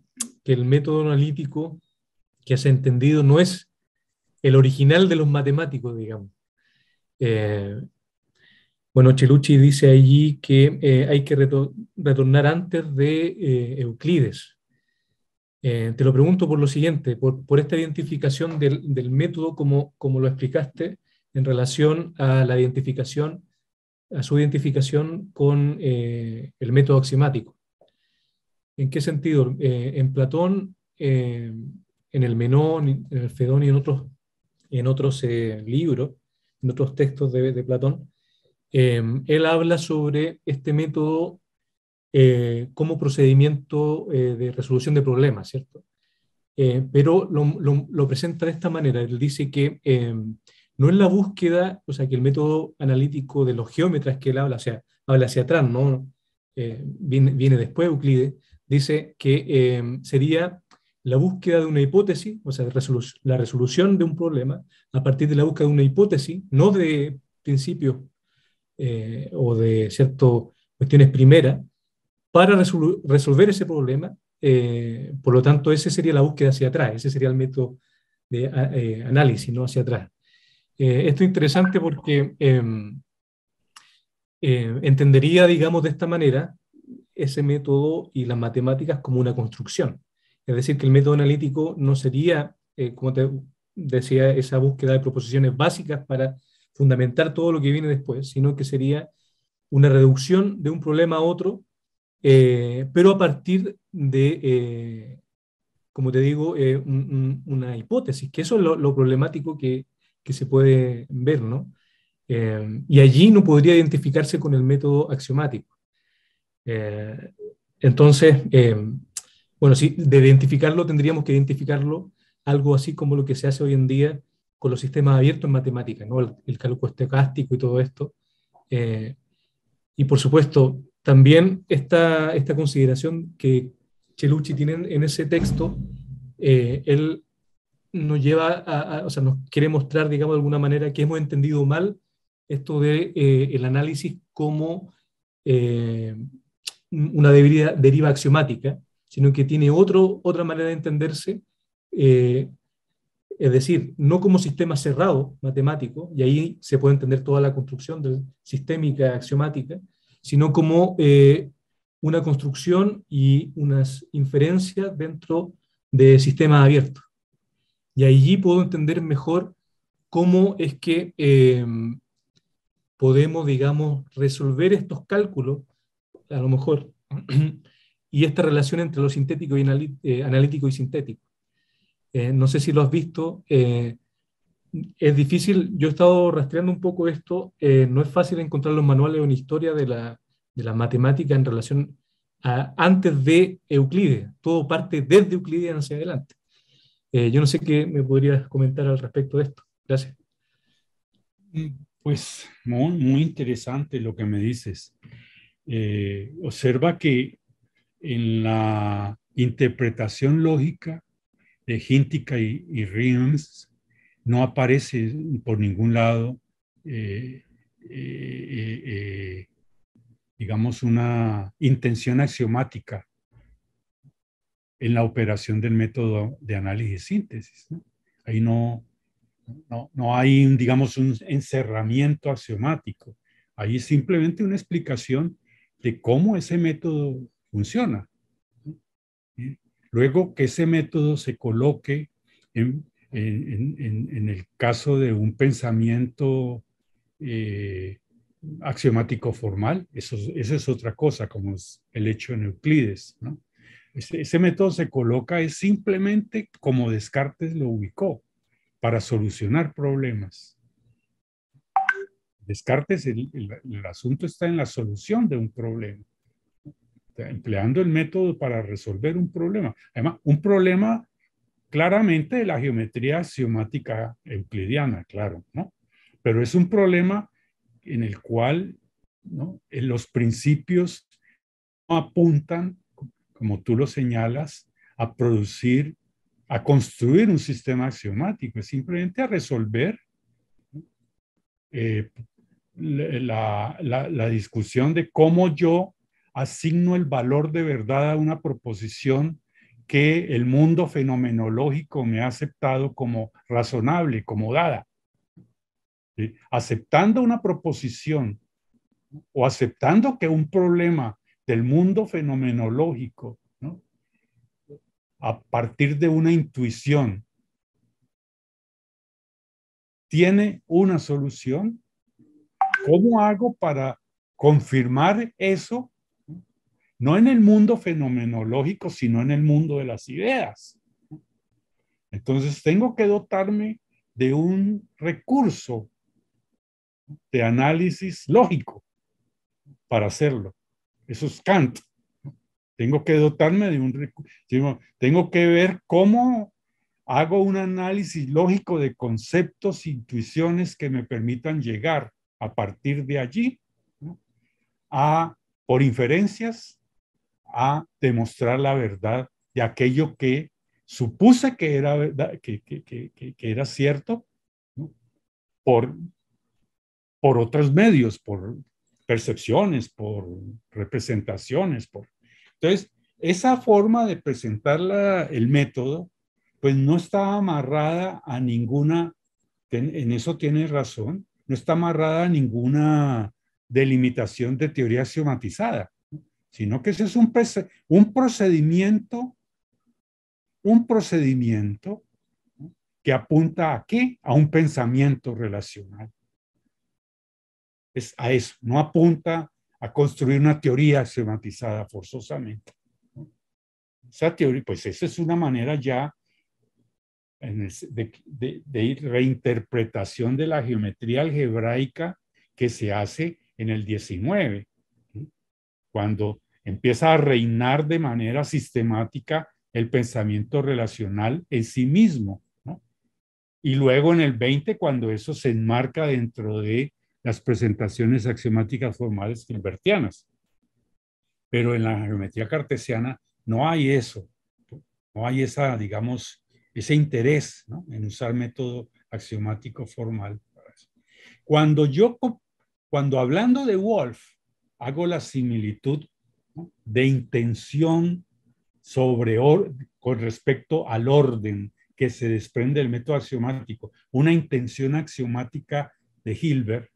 D: el método analítico que has entendido no es el original de los matemáticos, digamos. Eh, bueno, Chelucci dice allí que eh, hay que retornar antes de eh, Euclides. te lo pregunto por lo siguiente, por, esta identificación del, método, como, como, lo explicaste, en relación a la identificación, a su identificación con el método axiomático. ¿En qué sentido? en Platón, en el Menón, en el Fedón y en otros en otros eh, libros, en otros textos de, Platón, em, él habla sobre este método eh, como procedimiento eh, de resolución de problemas, ¿cierto? pero lo, presenta de esta manera, él dice que em, no es la búsqueda, o sea, que el método analítico de los geómetras que él habla, o sea, habla hacia atrás, ¿no? viene, viene después Euclides, dice que em, sería la búsqueda de una hipótesis, o sea, la resolución de un problema a partir de la búsqueda de una hipótesis, no de principios eh, o de ciertas cuestiones primeras, para resolver ese problema. Eh, por lo tanto, esa sería la búsqueda hacia atrás, ese sería el método de eh, análisis, no hacia atrás. esto es interesante porque em, em, entendería, digamos, de esta manera ese método y las matemáticas como una construcción es decir, que el método analítico no sería, eh, como te decía, esa búsqueda de proposiciones básicas para fundamentar todo lo que viene después, sino que sería una reducción de un problema a otro, eh, pero a partir de, eh, como te digo, una hipótesis, que eso es lo, lo problemático que, que, se puede ver, ¿no? y allí no podría identificarse con el método axiomático. entonces, bueno, sí, de identificarlo tendríamos que identificarlo algo así como lo que se hace hoy en día con los sistemas abiertos en matemática, ¿no? el, cálculo estocástico y todo esto. Eh, y por supuesto, también esta, esta consideración que Chelucci tiene en ese texto, eh, él nos lleva a, o sea, nos quiere mostrar, digamos, de alguna manera que hemos entendido mal esto de eh, análisis como una deriva, deriva axiomática, sino que tiene otro, otra manera de entenderse, eh, es decir, no como sistema cerrado matemático, y ahí se puede entender toda la construcción de, sistémica, axiomática, sino como eh, una construcción y unas inferencias dentro de sistemas abiertos. Y allí puedo entender mejor cómo es que eh, podemos, digamos, resolver estos cálculos, a lo mejor y esta relación entre lo sintético y eh, analítico y sintético. Eh, no sé si lo has visto, eh, es difícil, yo he estado rastreando un poco esto, no es fácil encontrar los manuales o una historia de la, de la matemática en relación a antes de Euclides, todo parte desde Euclides hacia adelante. yo no sé qué me podrías comentar al respecto de esto. Gracias.
B: Mm, pues muy, muy interesante lo que me dices. observa que en la interpretación lógica de Hintica y, y no aparece por ningún lado, eh, eh, eh, digamos, una intención axiomática en la operación del método de análisis y síntesis. Ahí no, no, no hay, digamos, un encerramiento axiomático. Ahí es simplemente una explicación de cómo ese método funciona. Luego que ese método se coloque en, el caso de un pensamiento eh, axiomático formal, eso, es otra cosa, como es el hecho en Euclides. Este, ese, método se coloca es simplemente como Descartes lo ubicó, para solucionar problemas. Descartes, el asunto está en la solución de un problema empleando el método para resolver un problema. Además, un problema claramente de la geometría axiomática euclidiana, claro, ¿no? Pero es un problema en el cual los principios apuntan, como tú lo señalas, a producir, a construir un sistema axiomático, es simplemente a resolver eh, la, la discusión de cómo yo asigno el valor de verdad a una proposición que el mundo fenomenológico me ha aceptado como razonable, como dada. Aceptando una proposición o aceptando que un problema del mundo fenomenológico, a partir de una intuición, tiene una solución, ¿cómo hago para confirmar eso no en el mundo fenomenológico, sino en el mundo de las ideas. Entonces tengo que dotarme de un recurso de análisis lógico para hacerlo. Eso es Kant. Tengo que dotarme de un recurso. Tengo que ver cómo hago un análisis lógico de conceptos, intuiciones que me permitan llegar a partir de allí a, por inferencias, a demostrar la verdad de aquello que supuse que era verdad, que, era cierto, por, por otros medios, por percepciones, por representaciones. Por... Entonces, esa forma de presentar el método, pues no está amarrada a ninguna, en eso tiene razón, no está amarrada a ninguna delimitación de teoría axiomatizada sino que ese es un, un procedimiento, un procedimiento que apunta a qué? A un pensamiento relacional. Es a eso, no apunta a construir una teoría semantizada forzosamente. Esa teoría, pues esa es una manera ya de, de, de, reinterpretación de la geometría algebraica que se hace en el 19, cuando Empieza a reinar de manera sistemática el pensamiento relacional en sí mismo. Y luego en el 20, cuando eso se enmarca dentro de las presentaciones axiomáticas formales filbertianas, Pero en la geometría cartesiana no hay eso, no hay esa, digamos, ese interés en usar método axiomático formal. Cuando yo, cuando hablando de Wolf, hago la similitud de intención sobre con respecto al orden que se desprende del método axiomático, una intención axiomática de Hilbert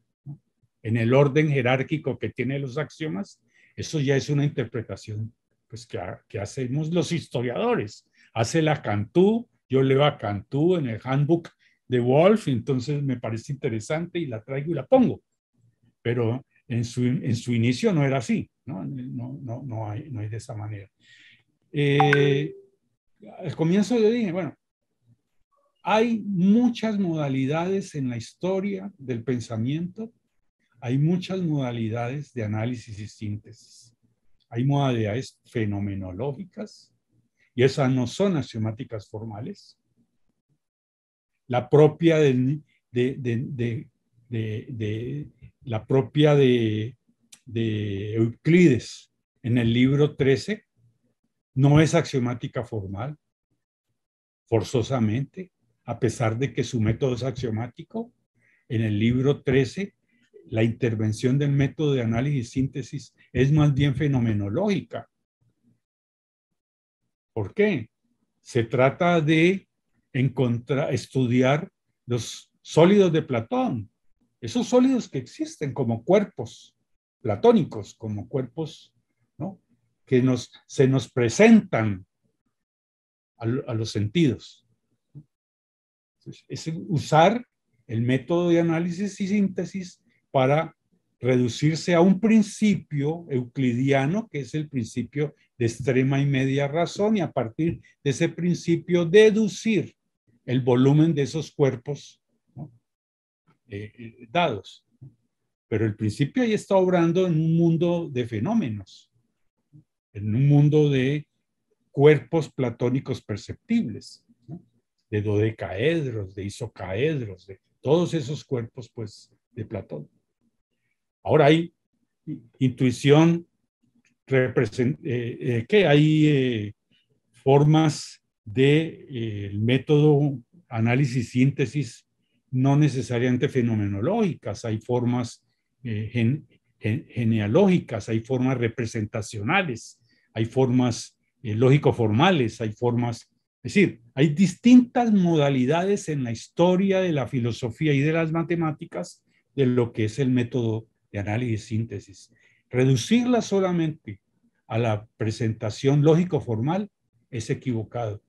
B: en el orden jerárquico que tiene los axiomas, eso ya es una interpretación pues, que, hacemos los historiadores. Hace la Cantú, yo leo a Cantú en el handbook de Wolf, entonces me parece interesante y la traigo y la pongo. Pero en su inicio no era así. ¿no? No, hay, no de esa manera. Eh, al comienzo yo dije, bueno, hay muchas modalidades en la historia del pensamiento, hay muchas modalidades de análisis y síntesis, hay modalidades fenomenológicas, y esas no son axiomáticas formales. La propia de la propia de de Euclides en el libro 13 no es axiomática formal, forzosamente, a pesar de que su método es axiomático. En el libro 13, la intervención del método de análisis y síntesis es más bien fenomenológica. ¿Por qué? Se trata de encontrar, estudiar los sólidos de Platón, esos sólidos que existen como cuerpos, platónicos, como cuerpos que se nos presentan a, los sentidos. es usar el método de análisis y síntesis para reducirse a un principio euclidiano, que es el principio de extrema y media razón, y a partir de ese principio deducir el volumen de esos cuerpos eh, eh, dados. Pero el principio ahí está obrando en un mundo de fenómenos, en un mundo de cuerpos platónicos perceptibles, de dodecaedros, de isocaedros, de todos esos cuerpos pues de Platón. Ahora hay intuición, eh, eh, que hay eh, formas del de, método análisis-síntesis no necesariamente fenomenológicas, hay formas eh, genealógicas, hay formas representacionales, hay formas eh, lógico-formales, hay formas... Es decir, hay distintas modalidades en la historia de la filosofía y de las matemáticas de lo que es el método de análisis y síntesis. Reducirla solamente a la presentación lógico-formal es equivocado.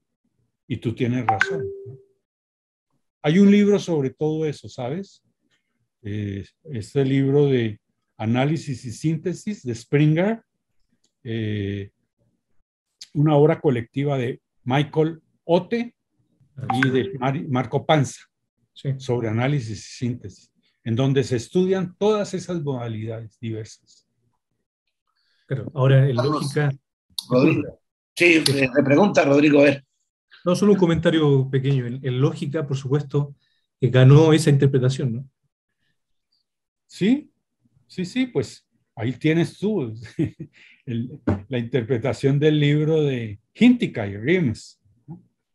B: Y tú tienes razón. Hay un libro sobre todo eso, ¿sabes? Eh, este libro de Análisis y Síntesis de Springer, eh, una obra colectiva de Michael Ote y de Marco Panza sobre análisis y síntesis, en donde se estudian todas esas modalidades diversas.
D: Pero ahora, en lógica... Rodrigo.
A: Sí, eh, me pregunta Rodrigo, a ver.
D: No, solo un comentario pequeño. En, lógica, por supuesto, ganó esa interpretación, ¿no? Sí, sí, sí, pues ahí tienes tú
B: la interpretación del libro de Hintikka y Rimes.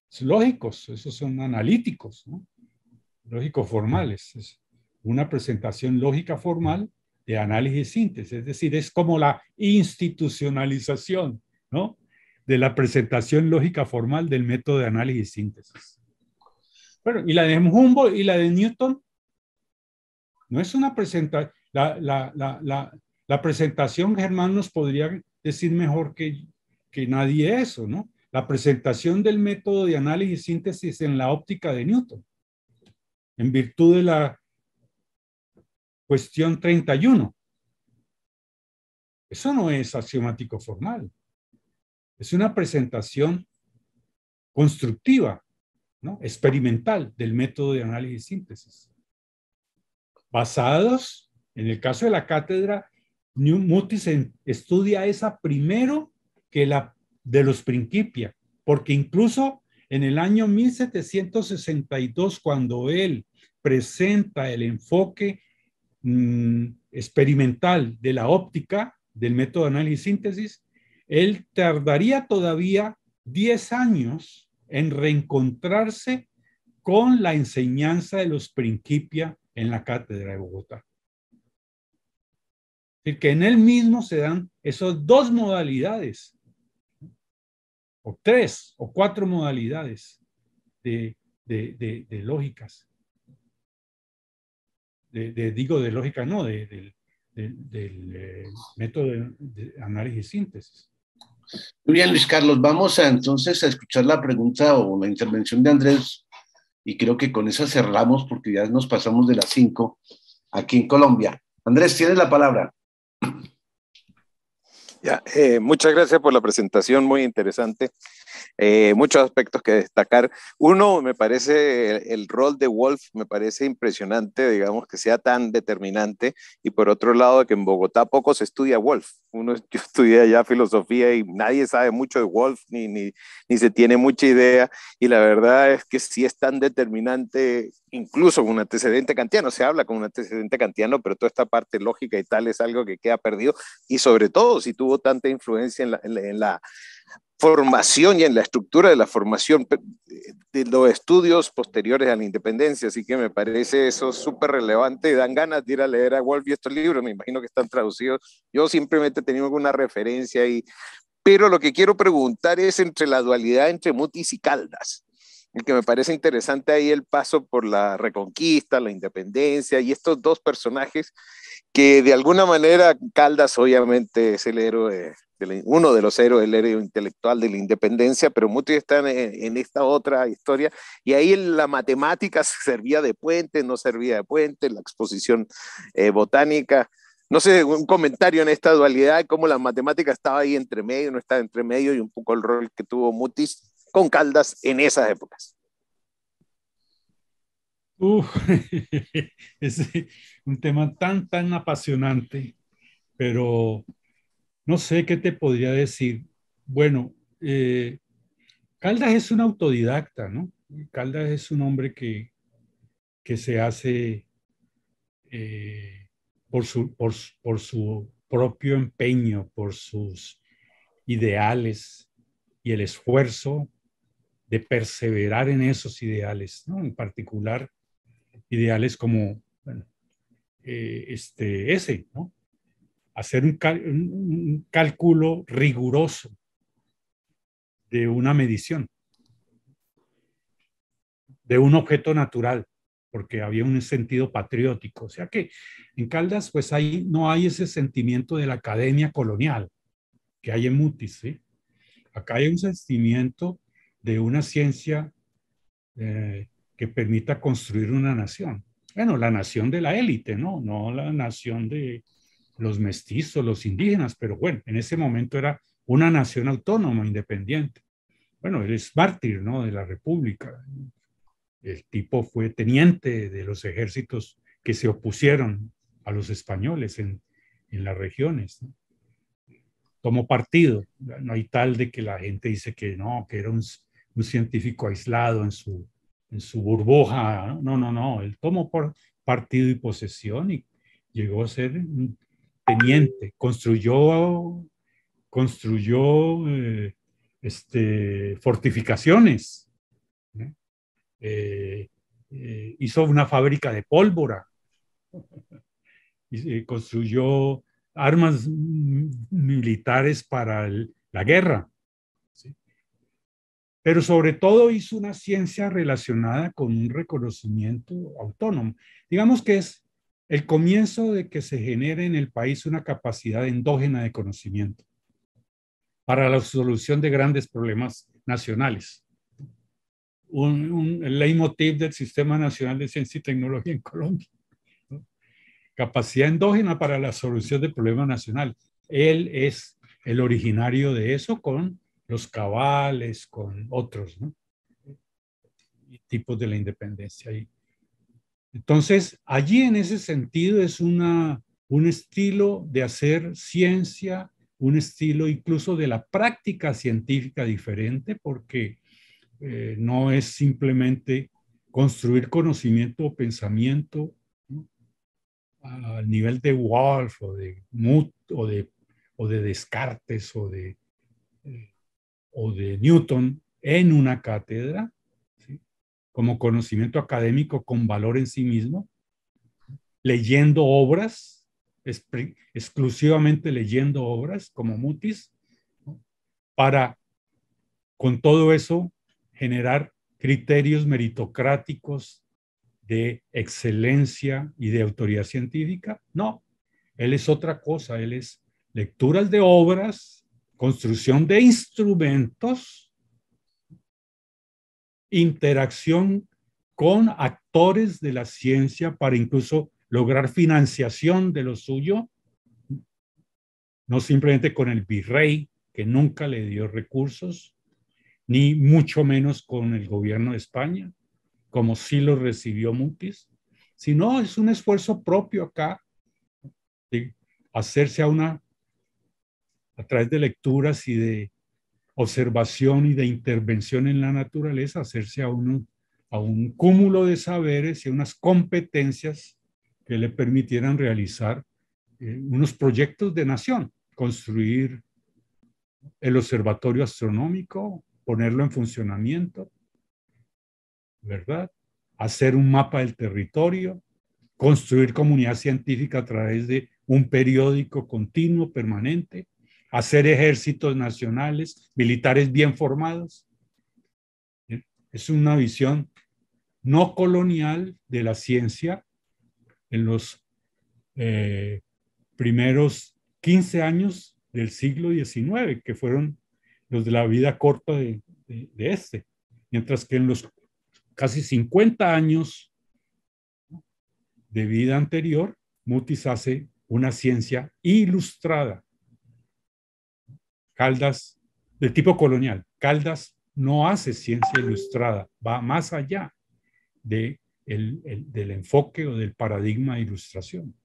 B: Es lógicos, esos son analíticos, ¿no? lógicos formales. Es una presentación lógica formal de análisis y síntesis, es decir, es como la institucionalización ¿no? de la presentación lógica formal del método de análisis y síntesis. Bueno, y la de Humboldt y la de Newton no es una presentación, la, presentación Germán nos podría decir mejor que, que nadie eso, ¿no? La presentación del método de análisis y síntesis en la óptica de Newton, en virtud de la cuestión 31. Eso no es axiomático formal. Es una presentación constructiva, ¿no? experimental del método de análisis y síntesis basados, en el caso de la cátedra, New Mutis estudia esa primero que la de los Principia, porque incluso en el año 1762, cuando él presenta el enfoque mm, experimental de la óptica, del método de análisis síntesis, él tardaría todavía 10 años en reencontrarse con la enseñanza de los Principia en la Cátedra de Bogotá. Es decir, que en él mismo se dan esas dos modalidades, o tres o cuatro modalidades de, de, de, de lógicas. digo de lógica, no, del, eh, método de análisis y síntesis.
A: Muy bien, Luis Carlos, vamos a, entonces a escuchar la pregunta o la intervención de Andrés y creo que con eso cerramos porque ya nos pasamos de las 5 aquí en Colombia. Andrés, tienes la palabra.
E: Ya, eh, muchas gracias por la presentación, muy interesante. Eh, muchos aspectos que destacar. Uno, me parece el, rol de Wolf, me parece impresionante, digamos, que sea tan determinante. Y por otro lado, que en Bogotá poco se estudia Wolf. Uno, yo estudié ya filosofía y nadie sabe mucho de Wolf, ni, ni, se tiene mucha idea. Y la verdad es que si es tan determinante incluso con un antecedente kantiano, se habla con un antecedente kantiano, pero toda esta parte lógica y tal es algo que queda perdido, y sobre todo si tuvo tanta influencia en la formación y en la estructura de la formación de los estudios posteriores a la independencia. Así que me parece eso súper relevante. Dan ganas de ir a leer a Wolf y estos libros. Me imagino que están traducidos. Yo simplemente tenía alguna referencia ahí. Pero lo que quiero preguntar es entre la dualidad entre Mutis y Caldas. El que me parece interesante ahí el paso por la reconquista, la independencia y estos dos personajes que de alguna manera Caldas obviamente es el héroe uno de los héroes, el héroe intelectual de la independencia, pero muchos está en, esta otra historia. Y ahí la matemática servía de puente, no servía de puente, la exposición eh, botánica. No sé, un comentario en esta dualidad, cómo la matemática estaba ahí entre medio, no estaba entre medio, y un poco el rol que tuvo Mutis con Caldas en esas épocas.
B: Uf, es un tema tan, tan apasionante, pero no sé qué te podría decir. Bueno, eh, Caldas es un autodidacta, ¿no? Caldas es un hombre que, que se hace eh, por, su, por, su propio empeño, por sus ideales y el esfuerzo de perseverar en esos ideales, ¿no? En particular, ideales como eh, este, ese, ¿no? hacer un, cálculo riguroso de una medición, de un objeto natural, porque había un sentido patriótico. O sea que en Caldas, pues ahí no hay ese sentimiento de la academia colonial que hay en Mutis. Acá hay un sentimiento de una ciencia eh, que permita construir una nación. Bueno, la nación de la élite, ¿no? No la nación de, los mestizos, los indígenas, pero bueno, en ese momento era una nación autónoma, independiente. Bueno, él es mártir, ¿no? De la República. El tipo fue teniente de los ejércitos que se opusieron a los españoles en, en las regiones. Tomó partido. No hay tal de que la gente dice que no, que era un, un científico aislado en su, en su burbuja. No, no, no. Él tomó por partido y posesión y llegó a ser un teniente, construyó, construyó eh, este, fortificaciones, ¿eh? Eh, hizo una fábrica de pólvora, y, construyó armas militares para la guerra. Pero sobre todo hizo una ciencia relacionada con un reconocimiento autónomo. Digamos que es el comienzo de que se genere en el país una capacidad endógena de conocimiento para la solución de grandes problemas nacionales. Un, leitmotiv del Sistema Nacional de Ciencia y Tecnología en Colombia. Capacidad endógena para la solución de problemas nacional, Él es el originario de eso con los cabales, con otros, tipos de la independencia. Y entonces, allí en ese sentido es un estilo de hacer ciencia, un estilo incluso de la práctica científica diferente, porque eh, no es simplemente construir conocimiento o pensamiento al nivel de Wolf o de o de, Descartes o de eh, Newton en una cátedra, como conocimiento académico con valor en sí mismo, leyendo obras, exclusivamente leyendo obras como Mutis, para con todo eso generar criterios meritocráticos de excelencia y de autoridad científica. No, él es otra cosa, él es lecturas de obras, construcción de instrumentos, interacción con actores de la ciencia para incluso lograr financiación de lo suyo, no simplemente con el virrey, que nunca le dio recursos, ni mucho menos con el gobierno de España, como sí lo recibió Mutis, sino es un esfuerzo propio acá de hacerse a una, a través de lecturas y de observación y de intervención en la naturaleza, hacerse a, a un cúmulo de saberes y unas competencias que le permitieran realizar eh, unos proyectos de nación, construir el observatorio astronómico, ponerlo en funcionamiento, ¿verdad? Hacer un mapa del territorio, construir comunidad científica a través de un periódico continuo, permanente, hacer ejércitos nacionales, militares bien formados. ¿Eh? Es una visión no colonial de la ciencia en los eh, primeros 15 años del siglo XIX, que fueron los de la vida corta de, de este, mientras que en los casi 50 años de vida anterior, Mutis hace una ciencia ilustrada Caldas, del tipo colonial, Caldas no hace ciencia ilustrada, va más allá de el, del enfoque o del paradigma de ilustración.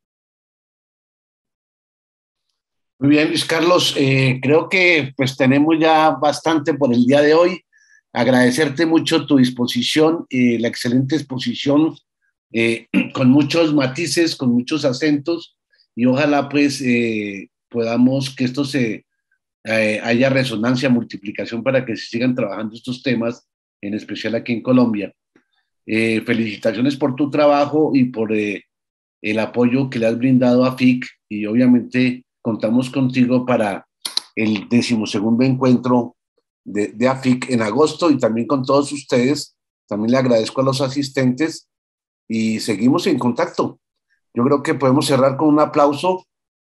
A: Muy bien, Luis Carlos, eh, creo que pues tenemos ya bastante por el día de hoy. Agradecerte mucho tu disposición, la excelente exposición eh, con muchos matices, con muchos acentos y ojalá pues eh, podamos que esto se, eh, haya resonancia, multiplicación para que se sigan trabajando estos temas, en especial aquí en Colombia. Eh, felicitaciones por tu trabajo y por eh, el apoyo que le has brindado a FIC y obviamente contamos contigo para el decimosegundo encuentro de, de AFIC en agosto y también con todos ustedes. También le agradezco a los asistentes y seguimos en contacto. Yo creo que podemos cerrar con un aplauso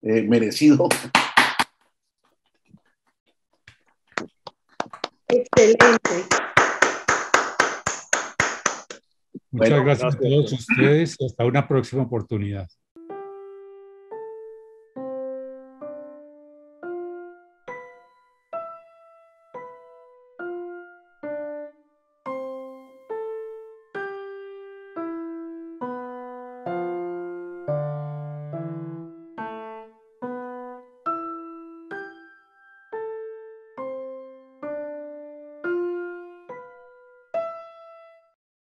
A: merecido
C: Excelente.
B: Muchas gracias, a todos ustedes hasta una próxima oportunidad.